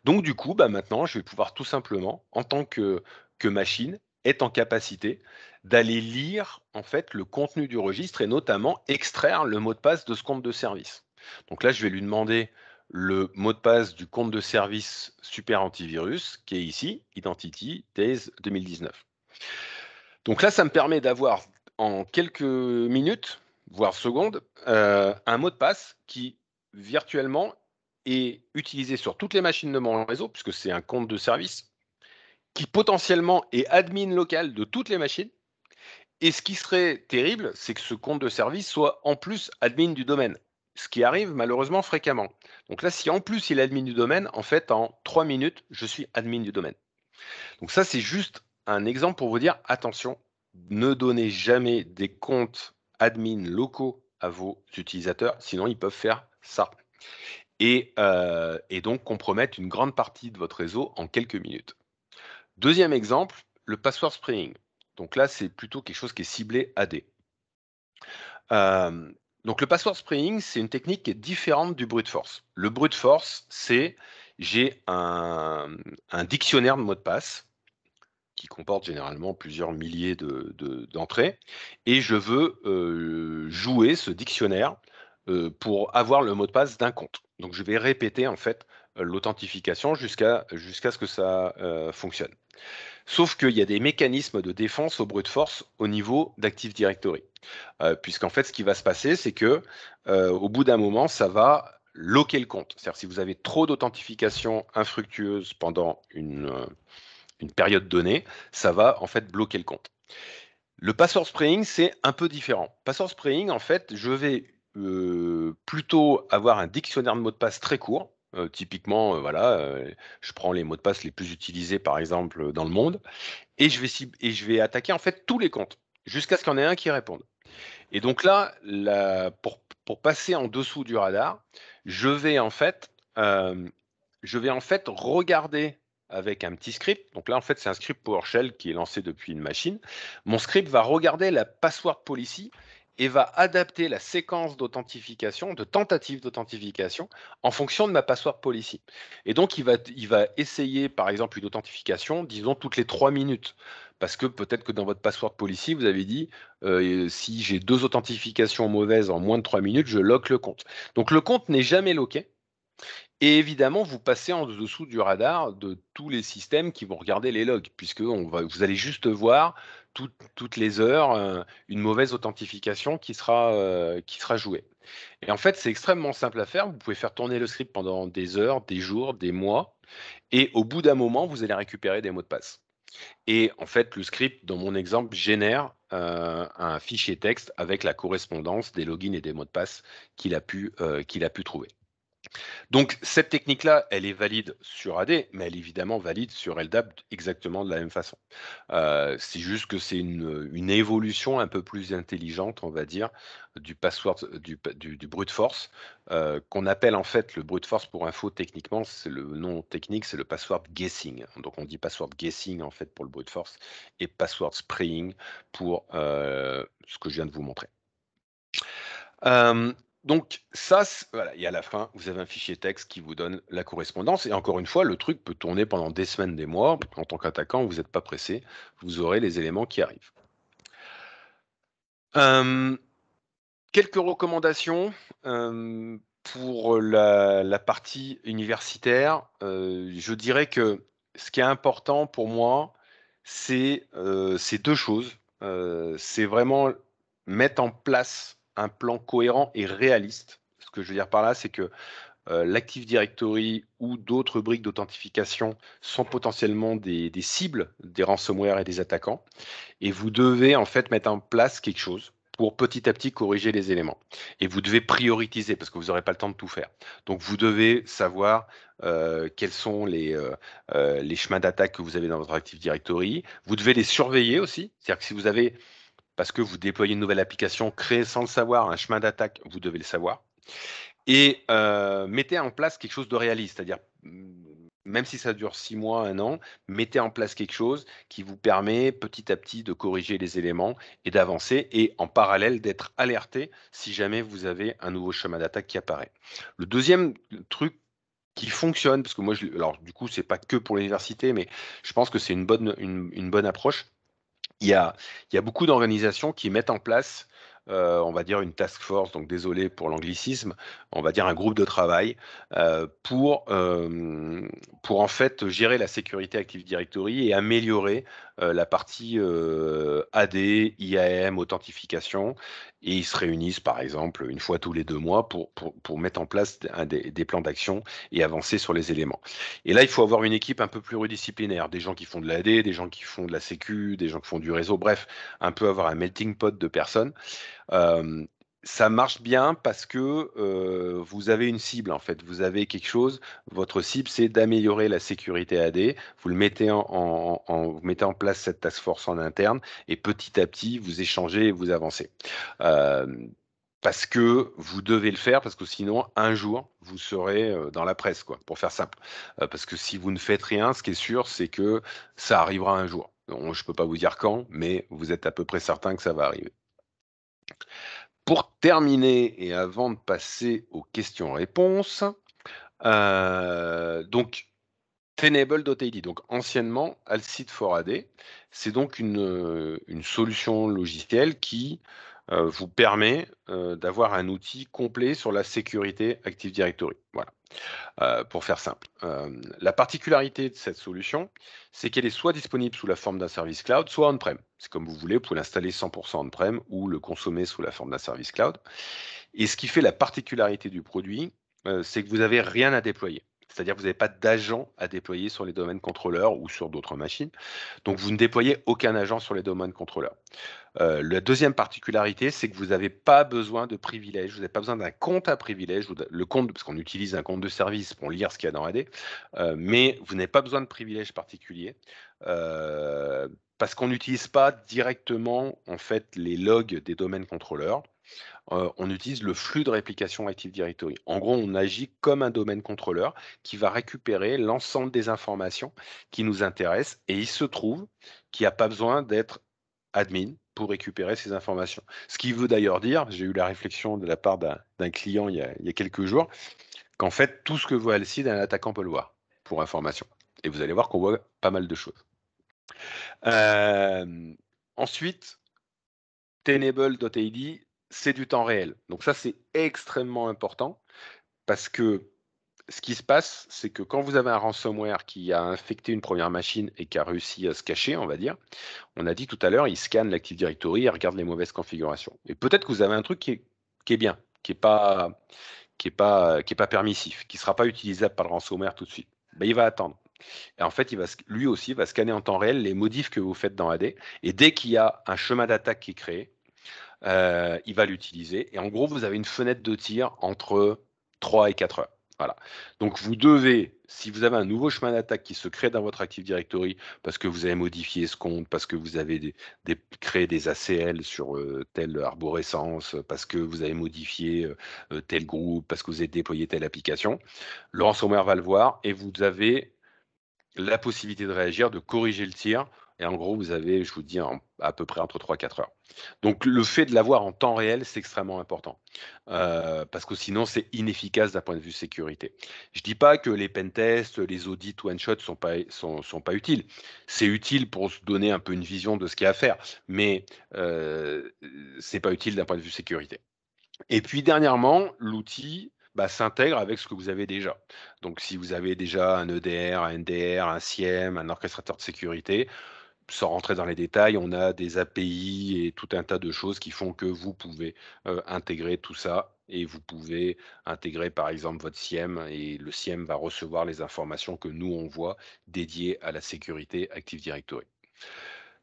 Donc du coup, bah, maintenant, je vais pouvoir tout simplement, en tant que, que machine, être en capacité d'aller lire en fait le contenu du registre et notamment extraire le mot de passe de ce compte de service. Donc là, je vais lui demander le mot de passe du compte de service Super Antivirus qui est ici, Identity Days 2019. Donc là, ça me permet d'avoir en quelques minutes, voire secondes, euh, un mot de passe qui virtuellement est utilisé sur toutes les machines de mon réseau, puisque c'est un compte de service, qui potentiellement est admin local de toutes les machines, et ce qui serait terrible, c'est que ce compte de service soit en plus admin du domaine, ce qui arrive malheureusement fréquemment. Donc là, si en plus il est admin du domaine, en fait, en trois minutes, je suis admin du domaine. Donc ça, c'est juste un exemple pour vous dire, attention, ne donnez jamais des comptes admin locaux à vos utilisateurs, sinon ils peuvent faire ça. Et, euh, et donc compromettre une grande partie de votre réseau en quelques minutes. Deuxième exemple, le password spraying. Donc là, c'est plutôt quelque chose qui est ciblé AD. donc le password spraying, c'est une technique qui est différente du brute force. Le brute force, c'est j'ai un, dictionnaire de mots de passe qui comporte généralement plusieurs milliers d'entrées, et je veux jouer ce dictionnaire pour avoir le mot de passe d'un compte. Donc je vais répéter en fait l'authentification jusqu'à ce que ça fonctionne. Sauf qu'il y a des mécanismes de défense au de force au niveau d'Active Directory. Euh, puisqu'en fait, ce qui va se passer, c'est que euh, au bout d'un moment, ça va loquer le compte. C'est-à-dire si vous avez trop d'authentification infructueuse pendant une, euh, une période donnée, ça va en fait bloquer le compte. Le password spraying, c'est un peu différent. Password spraying, en fait, je vais plutôt avoir un dictionnaire de mots de passe très court typiquement, voilà, je prends les mots de passe les plus utilisés, par exemple, dans le monde, et je vais, et je vais attaquer en fait tous les comptes, jusqu'à ce qu'il y en ait un qui réponde. Et donc là, pour, pour, passer en dessous du radar, je vais en fait, je vais en fait regarder avec un petit script. Donc là, en fait, c'est un script PowerShell qui est lancé depuis une machine. Mon script va regarder la password policy et va adapter la séquence d'authentification, de tentative d'authentification, en fonction de ma password policy. Et donc, il va, il va essayer, par exemple, une authentification, disons, toutes les trois minutes. Parce que peut-être que dans votre password policy, vous avez dit, euh, si j'ai deux authentifications mauvaises en moins de trois minutes, je lock le compte. Donc, le compte n'est jamais loqué. Et évidemment, vous passez en dessous du radar de tous les systèmes qui vont regarder les logs, puisque va, vous allez juste voir toutes les heures une mauvaise authentification qui sera, qui sera jouée. Et en fait, c'est extrêmement simple à faire. Vous pouvez faire tourner le script pendant des heures, des jours, des mois, et au bout d'un moment, vous allez récupérer des mots de passe. Et en fait, le script, dans mon exemple, génère un fichier texte avec la correspondance des logins et des mots de passe qu'il a, qu'il a pu trouver. Donc cette technique-là, elle est valide sur AD, mais elle est évidemment valide sur LDAP exactement de la même façon. Euh, c'est juste que c'est une, évolution un peu plus intelligente, on va dire, du password, du, du, brute force, euh, qu'on appelle en fait le brute force pour info techniquement, c'est le nom technique, c'est le password guessing. Donc on dit password guessing en fait pour le brute force et password spraying pour euh, ce que je viens de vous montrer donc ça, voilà, et à la fin, vous avez un fichier texte qui vous donne la correspondance. Et encore une fois, le truc peut tourner pendant des semaines, des mois. En tant qu'attaquant, vous n'êtes pas pressé, vous aurez les éléments qui arrivent. quelques recommandations pour la, partie universitaire. Euh, je dirais que ce qui est important pour moi, c'est euh, deux choses. Euh, c'est vraiment mettre en place un plan cohérent et réaliste. Ce que je veux dire par là, c'est que euh, l'Active Directory ou d'autres briques d'authentification sont potentiellement des, cibles des ransomware et des attaquants. Et vous devez en fait mettre en place quelque chose pour petit à petit corriger les éléments. Et vous devez prioriser parce que vous n'aurez pas le temps de tout faire. Donc vous devez savoir euh, quels sont les, euh, les chemins d'attaque que vous avez dans votre Active Directory. Vous devez les surveiller aussi. C'est-à-dire que si vous avez parce que vous déployez une nouvelle application, créez sans le savoir un chemin d'attaque, vous devez le savoir. Et euh, mettez en place quelque chose de réaliste, c'est-à-dire mm, même si ça dure six mois, un an, mettez en place quelque chose qui vous permet petit à petit de corriger les éléments et d'avancer et en parallèle d'être alerté si jamais vous avez un nouveau chemin d'attaque qui apparaît. Le deuxième truc qui fonctionne, parce que moi, je, alors du coup, ce n'est pas que pour l'université, mais je pense que c'est une bonne, une bonne approche, il y a, beaucoup d'organisations qui mettent en place euh, on va dire une task force, donc désolé pour l'anglicisme, on va dire un groupe de travail euh, euh, pour en fait gérer la sécurité Active Directory et améliorer euh, la partie euh, AD, IAM, authentification, et ils se réunissent par exemple une fois tous les deux mois pour, pour, mettre en place des, plans d'action et avancer sur les éléments. Et là, il faut avoir une équipe un peu pluridisciplinaire, des gens qui font de l'AD, des gens qui font de la sécu, des gens qui font du réseau, bref, un peu avoir un melting pot de personnes. Euh, ça marche bien parce que vous avez une cible en fait, vous avez quelque chose. Votre cible, c'est d'améliorer la sécurité AD. Vous le mettez en, mettez en place cette task force en interne et petit à petit, vous échangez et vous avancez. parce que vous devez le faire, parce que sinon, un jour, vous serez dans la presse, quoi, pour faire simple. parce que si vous ne faites rien, ce qui est sûr, c'est que ça arrivera un jour. je ne peux pas vous dire quand, mais vous êtes à peu près certain que ça va arriver. Pour terminer et avant de passer aux questions-réponses, euh, donc Tenable donc anciennement Alcide for AD, c'est donc une, solution logicielle qui euh, vous permet euh, d'avoir un outil complet sur la sécurité Active Directory. Voilà. Euh, pour faire simple. Euh, la particularité de cette solution, c'est qu'elle est soit disponible sous la forme d'un service cloud, soit on-prem. C'est comme vous voulez, vous pouvez l'installer 100% on-prem ou le consommer sous la forme d'un service cloud. Et ce qui fait la particularité du produit, euh, c'est que vous n'avez rien à déployer. C'est-à-dire que vous n'avez pas d'agent à déployer sur les domaines contrôleurs ou sur d'autres machines. Donc, vous ne déployez aucun agent sur les domaines contrôleurs. Euh, la deuxième particularité, c'est que vous n'avez pas besoin de privilèges. Vous n'avez pas besoin d'un compte à privilèges. Le compte, parce qu'on utilise un compte de service pour lire ce qu'il y a dans AD, e, euh, mais vous n'avez pas besoin de privilèges particuliers. Euh, parce qu'on n'utilise pas directement en fait les logs des domaines contrôleurs on utilise le flux de réplication Active Directory. En gros, on agit comme un domaine contrôleur qui va récupérer l'ensemble des informations qui nous intéressent et il se trouve qu'il n'y a pas besoin d'être admin pour récupérer ces informations. Ce qui veut d'ailleurs dire, j'ai eu la réflexion de la part d'un client il y, a, quelques jours, qu'en fait, tout ce que voit site un attaquant peut le voir, pour information. Et vous allez voir qu'on voit pas mal de choses. ensuite, Tenable.id, c'est du temps réel. Donc ça, c'est extrêmement important parce que ce qui se passe, c'est que quand vous avez un ransomware qui a infecté une première machine et qui a réussi à se cacher, on va dire, on a dit tout à l'heure, il scanne l'Active Directory, il regarde les mauvaises configurations. Et peut-être que vous avez un truc qui est, bien, qui n'est pas, qui est pas, qui est pas permissif, qui ne sera pas utilisable par le ransomware tout de suite. Ben, il va attendre. Et en fait, il va, lui aussi va scanner en temps réel les modifs que vous faites dans AD. Et dès qu'il y a un chemin d'attaque qui est créé, euh, il va l'utiliser. Et en gros, vous avez une fenêtre de tir entre 3 et 4 heures. Voilà. Donc vous devez, si vous avez un nouveau chemin d'attaque qui se crée dans votre Active Directory, parce que vous avez modifié ce compte, parce que vous avez créé des ACL sur euh, telle arborescence, parce que vous avez modifié euh, tel groupe, parce que vous avez déployé telle application, le ransomware va le voir et vous avez la possibilité de réagir, de corriger le tir et en gros, vous avez, je vous dis, à peu près entre 3 et 4 heures. Donc le fait de l'avoir en temps réel, c'est extrêmement important. Euh, parce que sinon, c'est inefficace d'un point de vue sécurité. Je ne dis pas que les pen-tests, les audits one-shot ne sont pas, sont, pas utiles. C'est utile pour se donner un peu une vision de ce qu'il y a à faire, mais euh, ce n'est pas utile d'un point de vue sécurité. Et puis dernièrement, l'outil bah, s'intègre avec ce que vous avez déjà. Donc si vous avez déjà un EDR, un NDR, un SIEM, un orchestrateur de sécurité, sans rentrer dans les détails, on a des API et tout un tas de choses qui font que vous pouvez euh, intégrer tout ça et vous pouvez intégrer par exemple votre SIEM et le SIEM va recevoir les informations que nous on voit dédiées à la sécurité Active Directory.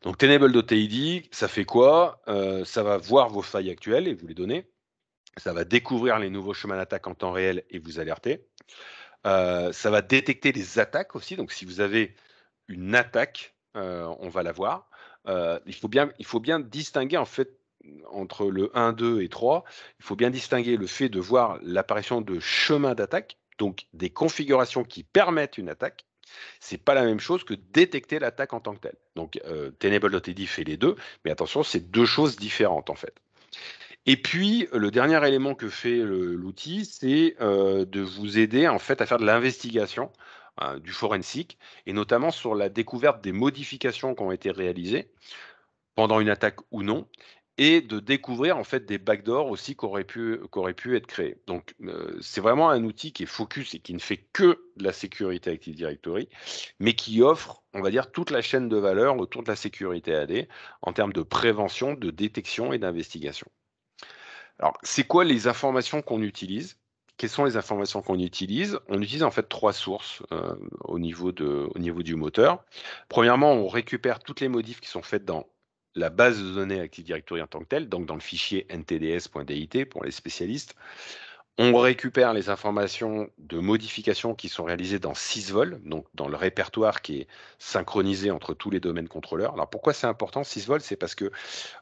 Donc Tenable.id, ça fait quoi euh, Ça va voir vos failles actuelles et vous les donner. Ça va découvrir les nouveaux chemins d'attaque en temps réel et vous alerter. Euh, ça va détecter des attaques aussi. Donc si vous avez une attaque euh, on va la euh, il, faut bien, il faut bien distinguer en fait entre le 1, 2 et 3, il faut bien distinguer le fait de voir l'apparition de chemins d'attaque, donc des configurations qui permettent une attaque. C'est pas la même chose que détecter l'attaque en tant que telle. Donc, euh, fait les deux, mais attention, c'est deux choses différentes en fait. Et puis, le dernier élément que fait l'outil, c'est euh, de vous aider en fait à faire de l'investigation Hein, du forensic, et notamment sur la découverte des modifications qui ont été réalisées pendant une attaque ou non, et de découvrir en fait des backdoors aussi qui auraient pu, être créés. Donc euh, c'est vraiment un outil qui est focus et qui ne fait que de la sécurité Active Directory, mais qui offre, on va dire, toute la chaîne de valeur autour de la sécurité AD en termes de prévention, de détection et d'investigation. Alors c'est quoi les informations qu'on utilise quelles sont les informations qu'on utilise On utilise en fait trois sources euh, au, niveau de, au niveau du moteur. Premièrement, on récupère toutes les modifs qui sont faites dans la base de données Active Directory en tant que telle, donc dans le fichier ntds.dit pour les spécialistes. On récupère les informations de modifications qui sont réalisées dans SysVol, donc dans le répertoire qui est synchronisé entre tous les domaines contrôleurs. Alors pourquoi c'est important SysVol C'est parce que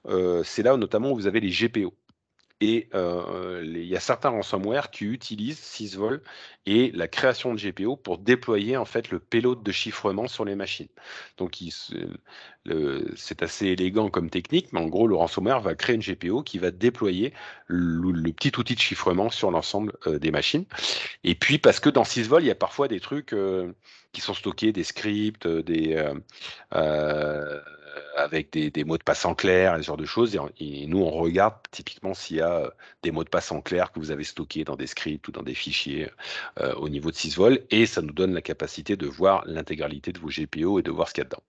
euh, c'est là notamment où vous avez les GPO, et euh, il y a certains ransomware qui utilisent SysVol et la création de GPO pour déployer en fait le payload de chiffrement sur les machines. Donc c'est assez élégant comme technique, mais en gros le ransomware va créer une GPO qui va déployer le, petit outil de chiffrement sur l'ensemble euh, des machines. Et puis parce que dans SysVol, il y a parfois des trucs euh, qui sont stockés, des scripts, des euh, avec des, mots de passe en clair, ce genre de choses. Et, nous, on regarde typiquement s'il y a euh, des mots de passe en clair que vous avez stockés dans des scripts ou dans des fichiers euh, au niveau de SysVol. Et ça nous donne la capacité de voir l'intégralité de vos GPO et de voir ce qu'il y a dedans.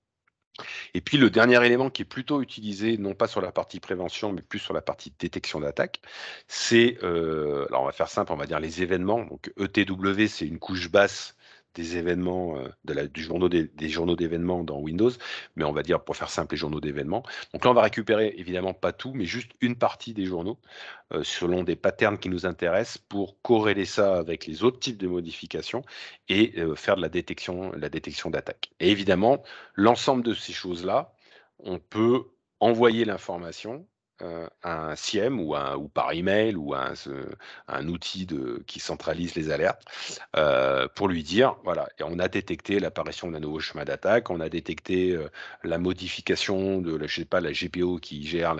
Et puis le dernier élément qui est plutôt utilisé, non pas sur la partie prévention, mais plus sur la partie détection d'attaque, c'est, alors on va faire simple, on va dire les événements. Donc ETW, c'est une couche basse des événements, euh, du journaux des, journaux d'événements dans Windows, mais on va dire pour faire simple les journaux d'événements. Donc là, on va récupérer évidemment pas tout, mais juste une partie des journaux euh, selon des patterns qui nous intéressent pour corréler ça avec les autres types de modifications et euh, faire de la détection, la détection d'attaque. Et évidemment, l'ensemble de ces choses-là, on peut envoyer l'information euh, un CIEM ou, un, ou par email ou un, outil qui centralise les alertes euh, pour lui dire voilà, et on a détecté l'apparition d'un nouveau chemin d'attaque, on a détecté euh, la modification de la, pas, la GPO qui gère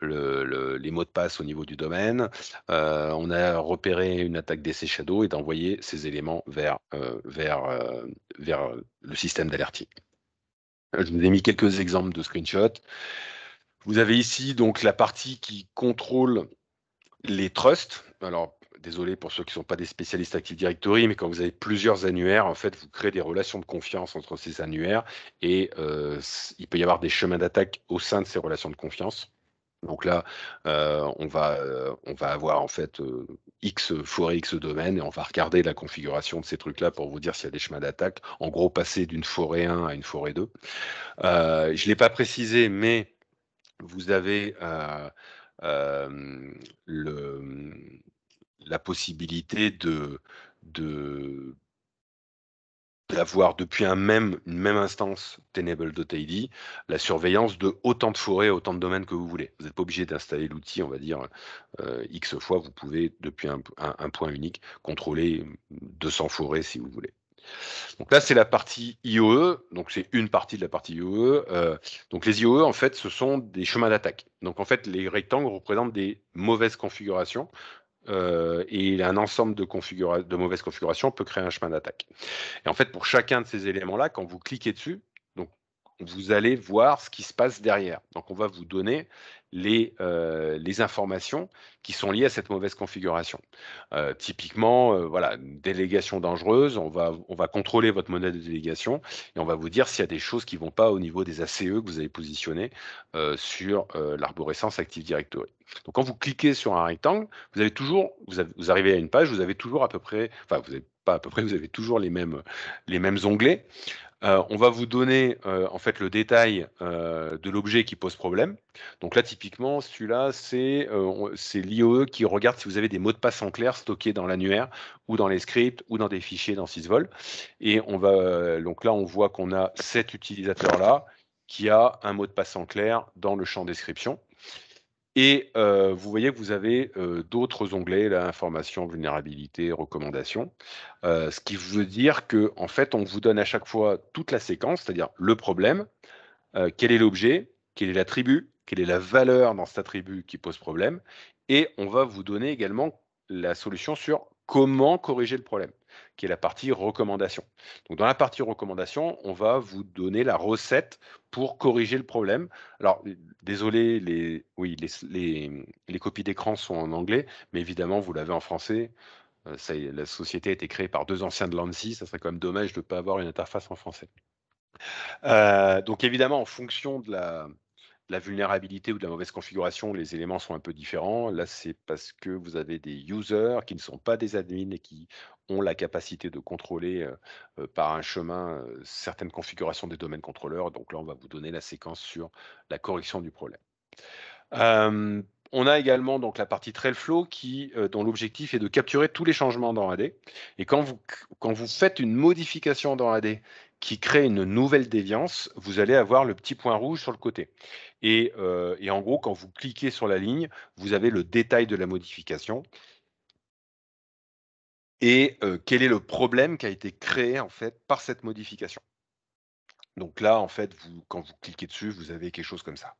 les mots de passe au niveau du domaine, on a repéré une attaque d'essai shadow et d'envoyer ces éléments vers, le système d'alerte Je vous ai mis quelques exemples de screenshots. Vous avez ici donc la partie qui contrôle les trusts. Alors, désolé pour ceux qui ne sont pas des spécialistes Active Directory, mais quand vous avez plusieurs annuaires, en fait, vous créez des relations de confiance entre ces annuaires et euh, il peut y avoir des chemins d'attaque au sein de ces relations de confiance. Donc là, euh, on, va, euh, on va avoir en fait X forêt, X domaine, et on va regarder la configuration de ces trucs-là pour vous dire s'il y a des chemins d'attaque. En gros, passer d'une forêt 1 à une forêt 2. je ne l'ai pas précisé, mais vous avez euh, euh, le, la possibilité de, de d'avoir depuis un même, une même instance Tenable.id la surveillance de autant de forêts, autant de domaines que vous voulez. Vous n'êtes pas obligé d'installer l'outil, on va dire, euh, X fois. Vous pouvez, depuis un, point unique, contrôler 200 forêts si vous voulez. Donc là, c'est la partie IOE, donc c'est une partie de la partie IOE. Euh, donc les IOE, en fait, ce sont des chemins d'attaque. Donc en fait, les rectangles représentent des mauvaises configurations. Euh, et un ensemble de, de mauvaises configurations peut créer un chemin d'attaque. Et en fait, pour chacun de ces éléments-là, quand vous cliquez dessus, donc, vous allez voir ce qui se passe derrière. Donc on va vous donner les, euh, les informations qui sont liées à cette mauvaise configuration. Euh, typiquement, euh, voilà, délégation dangereuse, on va, on va contrôler votre monnaie de délégation et on va vous dire s'il y a des choses qui ne vont pas au niveau des ACE que vous avez positionnées sur l'arborescence Active Directory. Donc, quand vous cliquez sur un rectangle, vous avez toujours, vous, arrivez à une page, vous avez toujours à peu près, enfin, vous pas à peu près, vous avez toujours les mêmes, les mêmes onglets. Euh, on va vous donner euh, en fait le détail euh, de l'objet qui pose problème. Donc là, typiquement, celui-là, c'est l'IOE qui regarde si vous avez des mots de passe en clair stockés dans l'annuaire ou dans les scripts ou dans des fichiers dans SysVol. Et on va donc là, on voit qu'on a cet utilisateur là qui a un mot de passe en clair dans le champ description. Et vous voyez que vous avez d'autres onglets, là, information, vulnérabilité, recommandation, ce qui veut dire que en fait, on vous donne à chaque fois toute la séquence, c'est-à-dire le problème, quel est l'objet, quel est l'attribut, quelle est la valeur dans cet attribut qui pose problème, et on va vous donner également la solution sur comment corriger le problème qui est la partie recommandation. Donc, dans la partie recommandation, on va vous donner la recette pour corriger le problème. Alors, désolé, les, oui, les, copies d'écran sont en anglais, mais évidemment, vous l'avez en français. Euh, la société a été créée par deux anciens de l'ANSI, ça serait quand même dommage de ne pas avoir une interface en français. Euh, donc évidemment, en fonction de la, la vulnérabilité ou de la mauvaise configuration, les éléments sont un peu différents. Là, c'est parce que vous avez des users qui ne sont pas des admins et qui ont la capacité de contrôler euh, euh, par un chemin euh, certaines configurations des domaines contrôleurs. Donc là, on va vous donner la séquence sur la correction du problème. on a également donc la partie Trailflow qui, dont l'objectif est de capturer tous les changements dans AD. Et quand vous, quand vous faites une modification dans AD qui crée une nouvelle déviance, vous allez avoir le petit point rouge sur le côté. Euh, et, en gros, quand vous cliquez sur la ligne, vous avez le détail de la modification. Et euh, quel est le problème qui a été créé en fait par cette modification. Donc là, en fait, quand vous cliquez dessus, vous avez quelque chose comme ça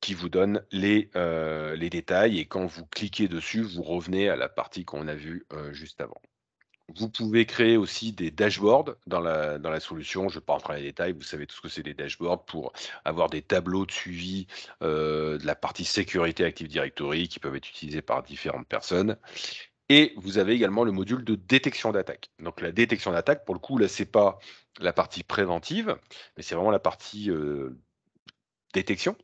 qui vous donne les, euh, les détails. Et quand vous cliquez dessus, vous revenez à la partie qu'on a vue juste avant. Vous pouvez créer aussi des dashboards dans la, solution. Je ne vais pas rentrer dans les détails, vous savez tout ce que c'est des dashboards pour avoir des tableaux de suivi euh, de la partie sécurité Active Directory qui peuvent être utilisés par différentes personnes. Et vous avez également le module de détection d'attaque. Donc la détection d'attaque, pour le coup, là, ce n'est pas la partie préventive, mais c'est vraiment la partie euh, détection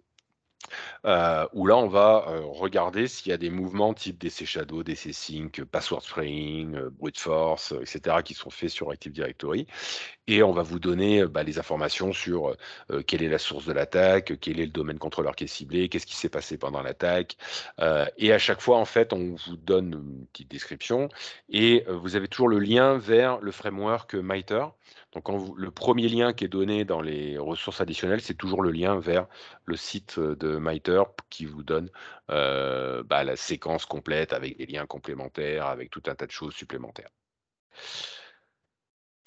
euh, où là, on va euh, regarder s'il y a des mouvements type DC Shadow, DC Sync, Password Spraying, euh, Brute Force, etc., qui sont faits sur Active Directory. Et on va vous donner bah, les informations sur quelle est la source de l'attaque, quel est le domaine contrôleur qui est ciblé, qu'est-ce qui s'est passé pendant l'attaque. et à chaque fois, en fait, on vous donne une petite description et vous avez toujours le lien vers le framework MITRE. Donc le premier lien qui est donné dans les ressources additionnelles, c'est toujours le lien vers le site euh, de MITRE qui vous donne euh, bah, la séquence complète avec des liens complémentaires, avec tout un tas de choses supplémentaires.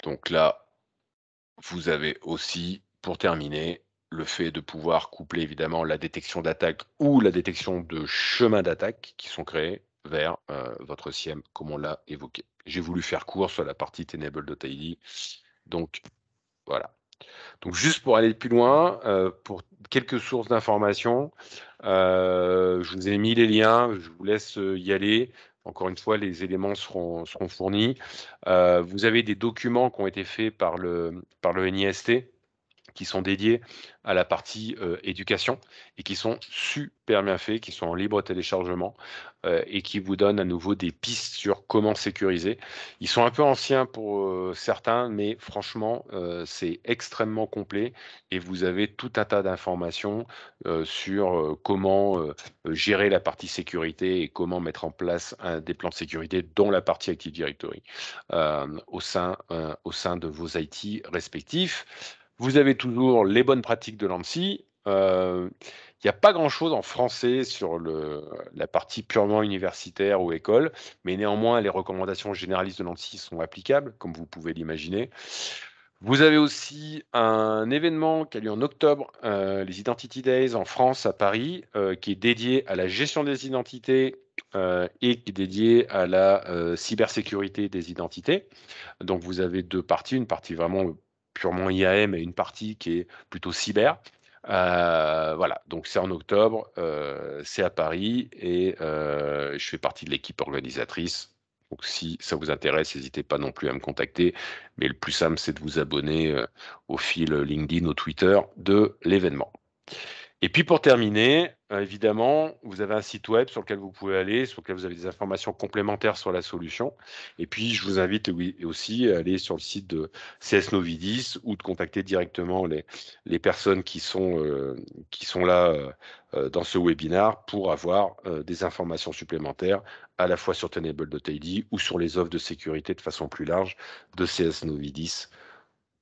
Donc là, vous avez aussi, pour terminer, le fait de pouvoir coupler évidemment la détection d'attaque ou la détection de chemins d'attaque qui sont créés vers euh, votre SIEM, comme on l'a évoqué. J'ai voulu faire court sur la partie Tenable.id. Donc, voilà. Donc, juste pour aller plus loin, euh, pour quelques sources d'informations, euh, je vous ai mis les liens, je vous laisse euh, y aller. Encore une fois, les éléments seront, fournis. vous avez des documents qui ont été faits par le, par le NIST, qui sont dédiés à la partie euh, éducation et qui sont super bien faits, qui sont en libre téléchargement euh, et qui vous donnent à nouveau des pistes sur comment sécuriser. Ils sont un peu anciens pour euh, certains, mais franchement, c'est extrêmement complet et vous avez tout un tas d'informations sur comment gérer la partie sécurité et comment mettre en place des plans de sécurité, dont la partie Active Directory, au, sein, au sein de vos IT respectifs. Vous avez toujours les bonnes pratiques de l'ANSI. Euh, il n'y a pas grand-chose en français sur la partie purement universitaire ou école, mais néanmoins, les recommandations généralistes de l'ANSI sont applicables, comme vous pouvez l'imaginer. Vous avez aussi un événement qui a lieu en octobre, euh, les Identity Days en France, à Paris, euh, qui est dédié à la gestion des identités et qui est dédié à la cybersécurité des identités. Donc vous avez deux parties, une partie vraiment purement IAM et une partie qui est plutôt cyber. Euh, voilà, donc c'est en octobre, euh, c'est à Paris et euh, je fais partie de l'équipe organisatrice. Donc si ça vous intéresse, n'hésitez pas non plus à me contacter. Mais le plus simple, c'est de vous abonner au fil LinkedIn, au Twitter de l'événement. Et puis pour terminer, euh, évidemment, vous avez un site web sur lequel vous pouvez aller, sur lequel vous avez des informations complémentaires sur la solution. Et puis, je vous invite aussi à aller sur le site de CS Novidis ou de contacter directement les, personnes qui sont, euh, là euh, dans ce webinar pour avoir des informations supplémentaires à la fois sur Tenable ou sur les offres de sécurité de façon plus large de CS Novidis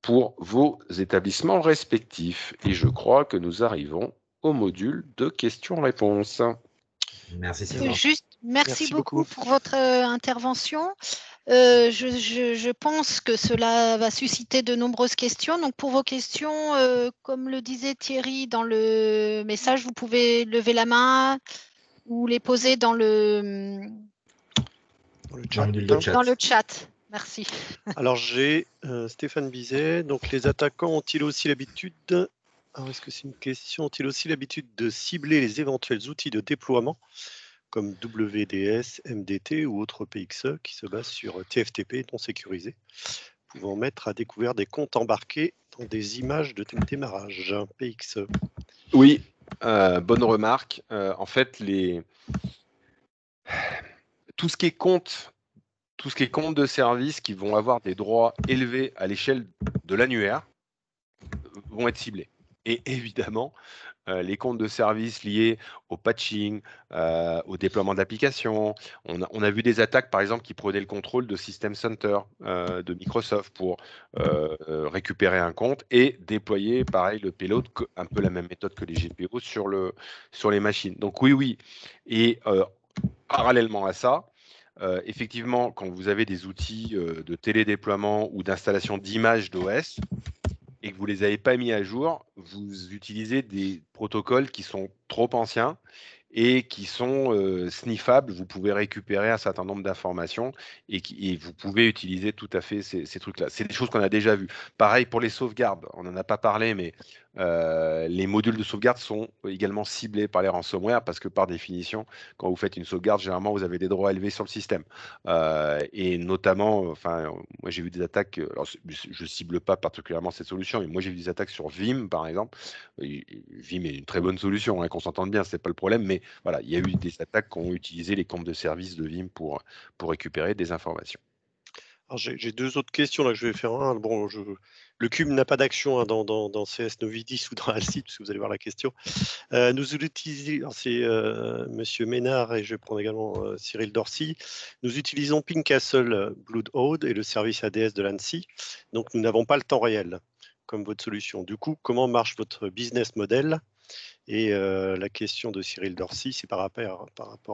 pour vos établissements respectifs. Et je crois que nous arrivons au module de questions-réponses. Merci, Juste, merci, beaucoup, pour votre euh, intervention. Euh, je, pense que cela va susciter de nombreuses questions. Donc, pour vos questions, euh, comme le disait Thierry dans le message, vous pouvez lever la main ou les poser dans le, dans le chat. Merci. Alors, j'ai Stéphane Bizet. Donc, les attaquants ont-ils aussi l'habitude est-ce que c'est une question Ont-ils aussi l'habitude de cibler les éventuels outils de déploiement comme WDS, MDT ou autres PXE qui se basent sur TFTP non sécurisé, pouvant mettre à découvert des comptes embarqués dans des images de démarrage PXE Oui, euh, bonne remarque. Euh, en fait, les... tout ce qui est compte, tout ce qui est compte de service qui vont avoir des droits élevés à l'échelle de l'annuaire euh, vont être ciblés et évidemment les comptes de services liés au patching, au déploiement d'applications. On, a vu des attaques, par exemple, qui prenaient le contrôle de System Center de Microsoft pour récupérer un compte et déployer, pareil, le payload, un peu la même méthode que les GPO sur, le, sur les machines. Donc oui, oui. Et parallèlement à ça, effectivement, quand vous avez des outils de télédéploiement ou d'installation d'images d'OS, et que vous ne les avez pas mis à jour, vous utilisez des protocoles qui sont trop anciens et qui sont sniffables. Vous pouvez récupérer un certain nombre d'informations et, vous pouvez utiliser tout à fait ces, ces trucs-là. C'est des choses qu'on a déjà vues. Pareil pour les sauvegardes, on n'en a pas parlé, mais euh, les modules de sauvegarde sont également ciblés par les ransomware parce que par définition, quand vous faites une sauvegarde, généralement vous avez des droits élevés sur le système. Euh, et notamment, enfin, moi j'ai vu des attaques. Euh, alors, je cible pas particulièrement cette solution, mais moi j'ai vu des attaques sur Vim par exemple. Vim est une très bonne solution, hein, qu'on s'entende bien, c'est pas le problème. Mais voilà, il y a eu des attaques qui ont utilisé les comptes de service de Vim pour pour récupérer des informations. J'ai deux autres questions là. Je vais faire un. Bon, je, le cube n'a pas d'action hein, dans, CS Novidis ou dans Alcide, parce vous allez voir la question. Euh, nous utilisons, c'est euh, Monsieur Ménard et je prends également euh, Cyril Dorcy. Nous utilisons Pincastle Bloodhood et le service ADS de l'ANSI, donc nous n'avons pas le temps réel comme votre solution. Du coup, comment marche votre business model Et la question de Cyril Dorcy, c'est par rapport,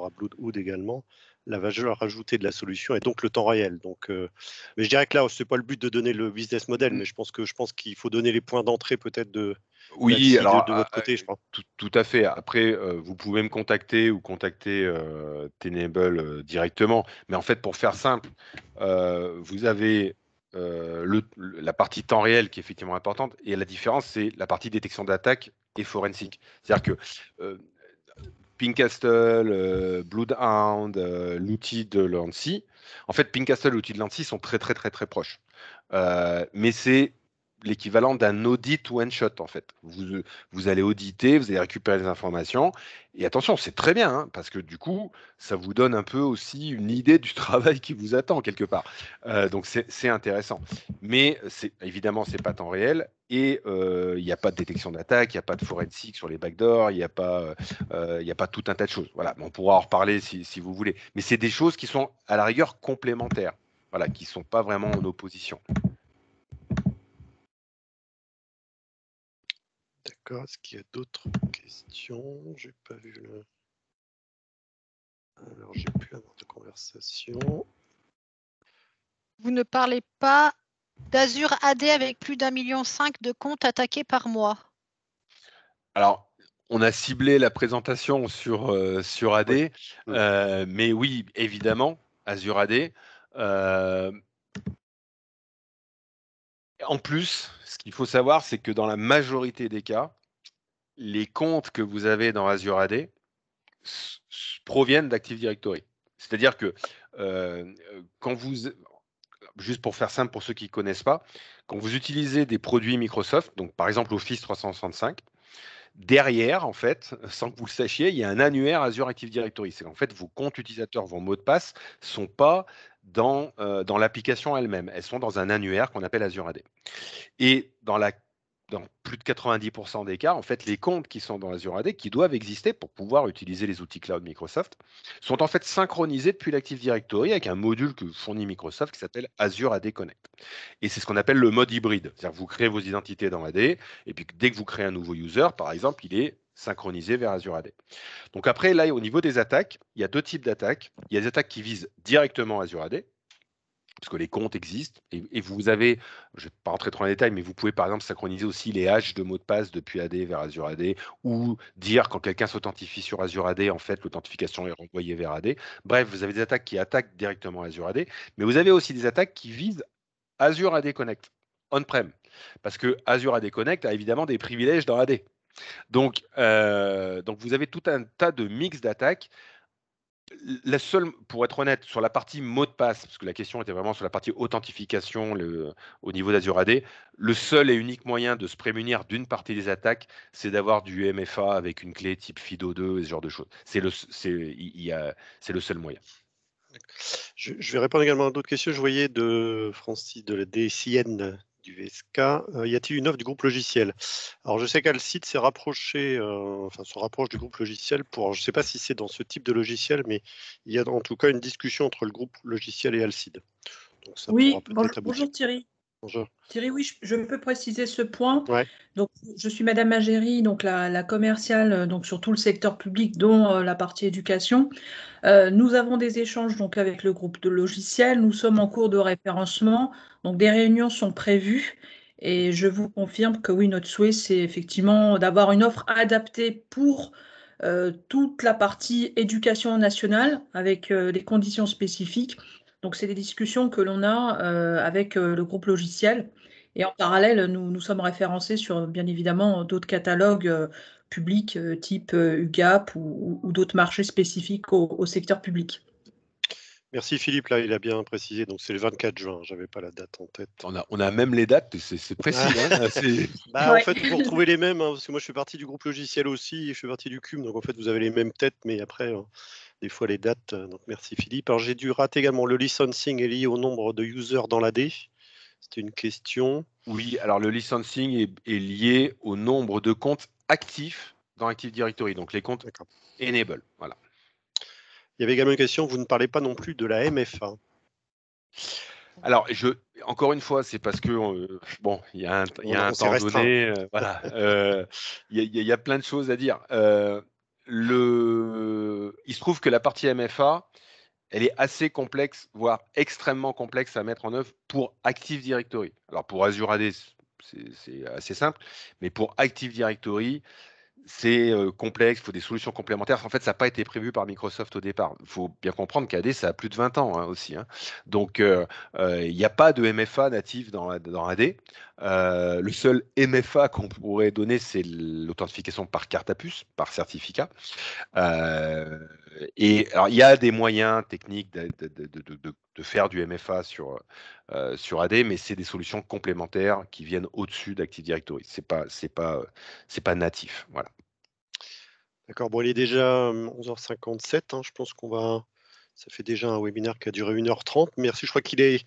à Bloodhood également la valeur ajoutée de la solution et donc le temps réel. Donc, euh, mais je dirais que là, ce n'est pas le but de donner le business model, mmh. mais je pense que je pense qu'il faut donner les points d'entrée peut-être de. Oui, alors de, votre ah, côté, je euh, pense. Tout, à fait. Après, euh, vous pouvez me contacter ou contacter Tenable directement. Mais en fait, pour faire simple, vous avez la partie temps réel qui est effectivement importante, et la différence, c'est la partie détection d'attaque et forensic. C'est-à-dire que Castle, euh, Bloodhound, euh, l'outil de Lancy. En fait, Castle et l'outil de Lancy sont très très très très proches. Euh, mais c'est l'équivalent d'un audit one shot en fait. Vous, euh, vous allez auditer, vous allez récupérer les informations. Et attention, c'est très bien hein, parce que du coup, ça vous donne un peu aussi une idée du travail qui vous attend quelque part. Euh, donc c'est intéressant. Mais évidemment, c'est pas temps réel et euh, il n'y a pas de détection d'attaque, il n'y a pas de forensique sur les backdoors, il n'y a, pas, euh, a pas tout un tas de choses. Voilà, on pourra en reparler si, si vous voulez. Mais c'est des choses qui sont à la rigueur complémentaires, voilà, qui ne sont pas vraiment en opposition. Est-ce qu'il y a d'autres questions J'ai pas vu le. Alors, j'ai plus avoir de conversation. Vous ne parlez pas d'Azure AD avec plus d'un million cinq de comptes attaqués par mois. Alors, on a ciblé la présentation sur, euh, sur AD, euh, mais oui, évidemment, Azure AD. Euh, en plus, ce qu'il faut savoir, c'est que dans la majorité des cas, les comptes que vous avez dans Azure AD proviennent d'Active Directory. C'est-à-dire que euh, quand vous, juste pour faire simple pour ceux qui ne connaissent pas, quand vous utilisez des produits Microsoft, donc par exemple Office 365, derrière, en fait, sans que vous le sachiez, il y a un annuaire Azure Active Directory. C'est dire fait, vos comptes utilisateurs, vos mots de passe ne sont pas euh, dans, l'application elle-même. Elles sont dans un annuaire qu'on appelle Azure AD. Et dans, plus de 90% des cas, en fait, les comptes qui sont dans Azure AD, qui doivent exister pour pouvoir utiliser les outils cloud Microsoft, sont en fait synchronisés depuis l'Active Directory avec un module que fournit Microsoft qui s'appelle Azure AD Connect. Et c'est ce qu'on appelle le mode hybride. C'est-à-dire que vous créez vos identités dans AD, et puis dès que vous créez un nouveau user, par exemple, il est synchronisé vers Azure AD. Donc après, là, au niveau des attaques, il y a deux types d'attaques. Il y a des attaques qui visent directement Azure AD, parce que les comptes existent, et, vous avez, je ne vais pas rentrer trop en détail, mais vous pouvez par exemple synchroniser aussi les haches de mots de passe depuis AD vers Azure AD, ou dire quand quelqu'un s'authentifie sur Azure AD, en fait, l'authentification est renvoyée vers AD. Bref, vous avez des attaques qui attaquent directement Azure AD, mais vous avez aussi des attaques qui visent Azure AD Connect, on-prem, parce que Azure AD Connect a évidemment des privilèges dans AD. Donc, euh, donc vous avez tout un tas de mix d'attaques. La seule, pour être honnête, sur la partie mot de passe, parce que la question était vraiment sur la partie authentification le, au niveau d'Azure AD, le seul et unique moyen de se prémunir d'une partie des attaques, c'est d'avoir du MFA avec une clé type FIDO2 et ce genre de choses. C'est le, le, seul moyen. Je, vais répondre également à d'autres questions. Je voyais de Francis de la DCN du VSK. Euh, y a-t-il une offre du groupe logiciel Alors, je sais qu'Alcide s'est rapproché, euh, enfin, se rapproche du groupe logiciel pour, je ne sais pas si c'est dans ce type de logiciel, mais il y a en tout cas une discussion entre le groupe logiciel et Alcide. oui, bonjour Thierry. Thierry, oui, je, peux préciser ce point. Donc, je suis Madame Magéry, donc la, commerciale, euh, donc sur tout le secteur public, dont euh, la partie éducation. Euh, nous avons des échanges donc avec le groupe de logiciels. Nous sommes en cours de référencement, donc des réunions sont prévues. Et je vous confirme que oui, notre souhait, c'est effectivement d'avoir une offre adaptée pour toute la partie éducation nationale avec des conditions spécifiques donc, c'est des discussions que l'on a euh, avec euh, le groupe logiciel. Et en parallèle, nous, nous sommes référencés sur, bien évidemment, d'autres catalogues euh, publics, type UGAP ou, d'autres marchés spécifiques au, secteur public. Merci Philippe, là il a bien précisé, donc c'est le 24 juin, je n'avais pas la date en tête. On a, on a même les dates, c'est précis. Ah. Hein. Bah, en fait, vous retrouvez les mêmes, hein, parce que moi je fais partie du groupe logiciel aussi, je fais partie du CUM, donc en fait vous avez les mêmes têtes, mais après, hein, des fois les dates. Euh, donc merci Philippe. Alors j'ai dû rater également le licensing est lié au nombre de users dans l'AD. C'était une question. Oui, alors le licensing est, lié au nombre de comptes actifs dans Active Directory, donc les comptes enable. Voilà. Il y avait également une question, vous ne parlez pas non plus de la MFA. Alors, je, encore une fois, c'est parce que euh, bon, il y a un, temps donné, il y, a plein de choses à dire. Euh, le... il se trouve que la partie MFA, elle est assez complexe, voire extrêmement complexe à mettre en œuvre pour Active Directory. Alors pour Azure AD, c'est assez simple, mais pour Active Directory, c'est euh, complexe, il faut des solutions complémentaires. En fait, ça n'a pas été prévu par Microsoft au départ. Il faut bien comprendre qu'AD, ça a plus de 20 ans hein, aussi. Hein. Donc, euh, euh, il n'y a pas de MFA natif dans, dans AD. Euh, le seul MFA qu'on pourrait donner, c'est l'authentification par carte à puce, par certificat. Euh, et alors, il y a des moyens techniques de, faire du MFA sur, euh, sur AD, mais c'est des solutions complémentaires qui viennent au-dessus d'Active Directory. C'est pas, c'est pas, c'est pas natif. Voilà. D'accord. Bon, il est déjà 11h57. Hein. je pense qu'on va. Ça fait déjà un webinaire qui a duré 1h30. Merci. Je crois qu'il est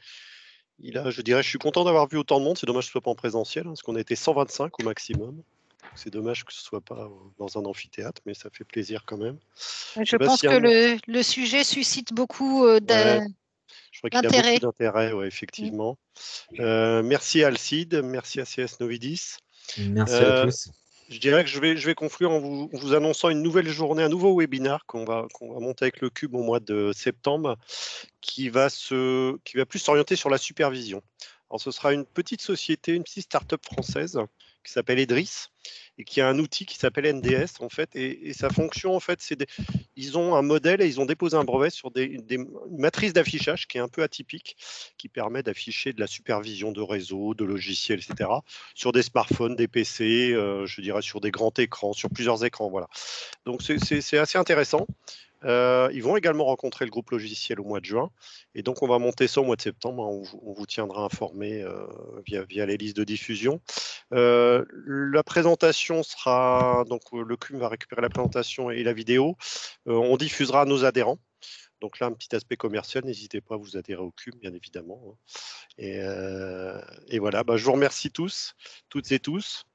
je dirais, je suis content d'avoir vu autant de monde. C'est dommage que ce soit pas en présentiel, hein, parce qu'on a été 125 au maximum. C'est dommage que ce soit pas euh, dans un amphithéâtre, mais ça fait plaisir quand même. Je, eh ben, pense que le, sujet suscite beaucoup d'intérêt. effectivement. merci Alcide, merci à CS Novidis. Merci à euh, tous. Je dirais que je vais, conclure en vous, annonçant une nouvelle journée, un nouveau webinar qu'on va, monter avec le Cube au mois de septembre, qui va, qui va plus s'orienter sur la supervision. Alors, ce sera une petite société, une petite start-up française qui s'appelle Edris et qui a un outil qui s'appelle NDS en fait. Et, sa fonction en fait, c'est ils ont un modèle et ils ont déposé un brevet sur des, des... une matrice d'affichage qui est un peu atypique, qui permet d'afficher de la supervision de réseau, de logiciels, etc. sur des smartphones, des PC, euh, je dirais sur des grands écrans, sur plusieurs écrans. Voilà. Donc c'est assez intéressant. Euh, ils vont également rencontrer le groupe logiciel au mois de juin. Et donc, on va monter ça au mois de septembre. Hein. on, vous, tiendra informé euh, via, les listes de diffusion. Euh, la présentation sera. Donc, le CUM va récupérer la présentation et la vidéo. on diffusera à nos adhérents. Donc là, un petit aspect commercial, n'hésitez pas à vous adhérer au CUM, bien évidemment. Hein. Et, voilà, bah, je vous remercie tous, toutes et tous.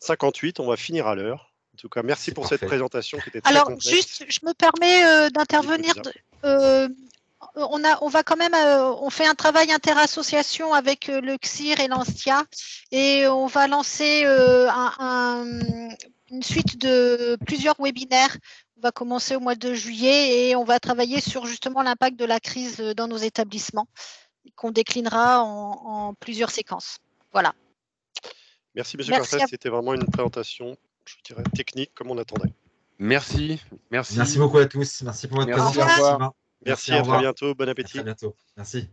58, on va finir à l'heure. En tout cas, merci pour cette présentation qui était très Alors, juste, je me permets euh, d'intervenir. Euh, on, a, on va quand même, euh, on fait un travail inter-association avec le CIR et l'ANSTIA et on va lancer une suite de plusieurs webinaires. On va commencer au mois de juillet et on va travailler sur justement l'impact de la crise dans nos établissements qu'on déclinera en, plusieurs séquences. Voilà. Merci, M. Carcel. C'était vraiment une présentation je dirais technique comme on attendait. Merci. Merci. Merci beaucoup à tous. Merci pour votre présence. Merci, à très bientôt. Bon appétit. À très bientôt. Merci.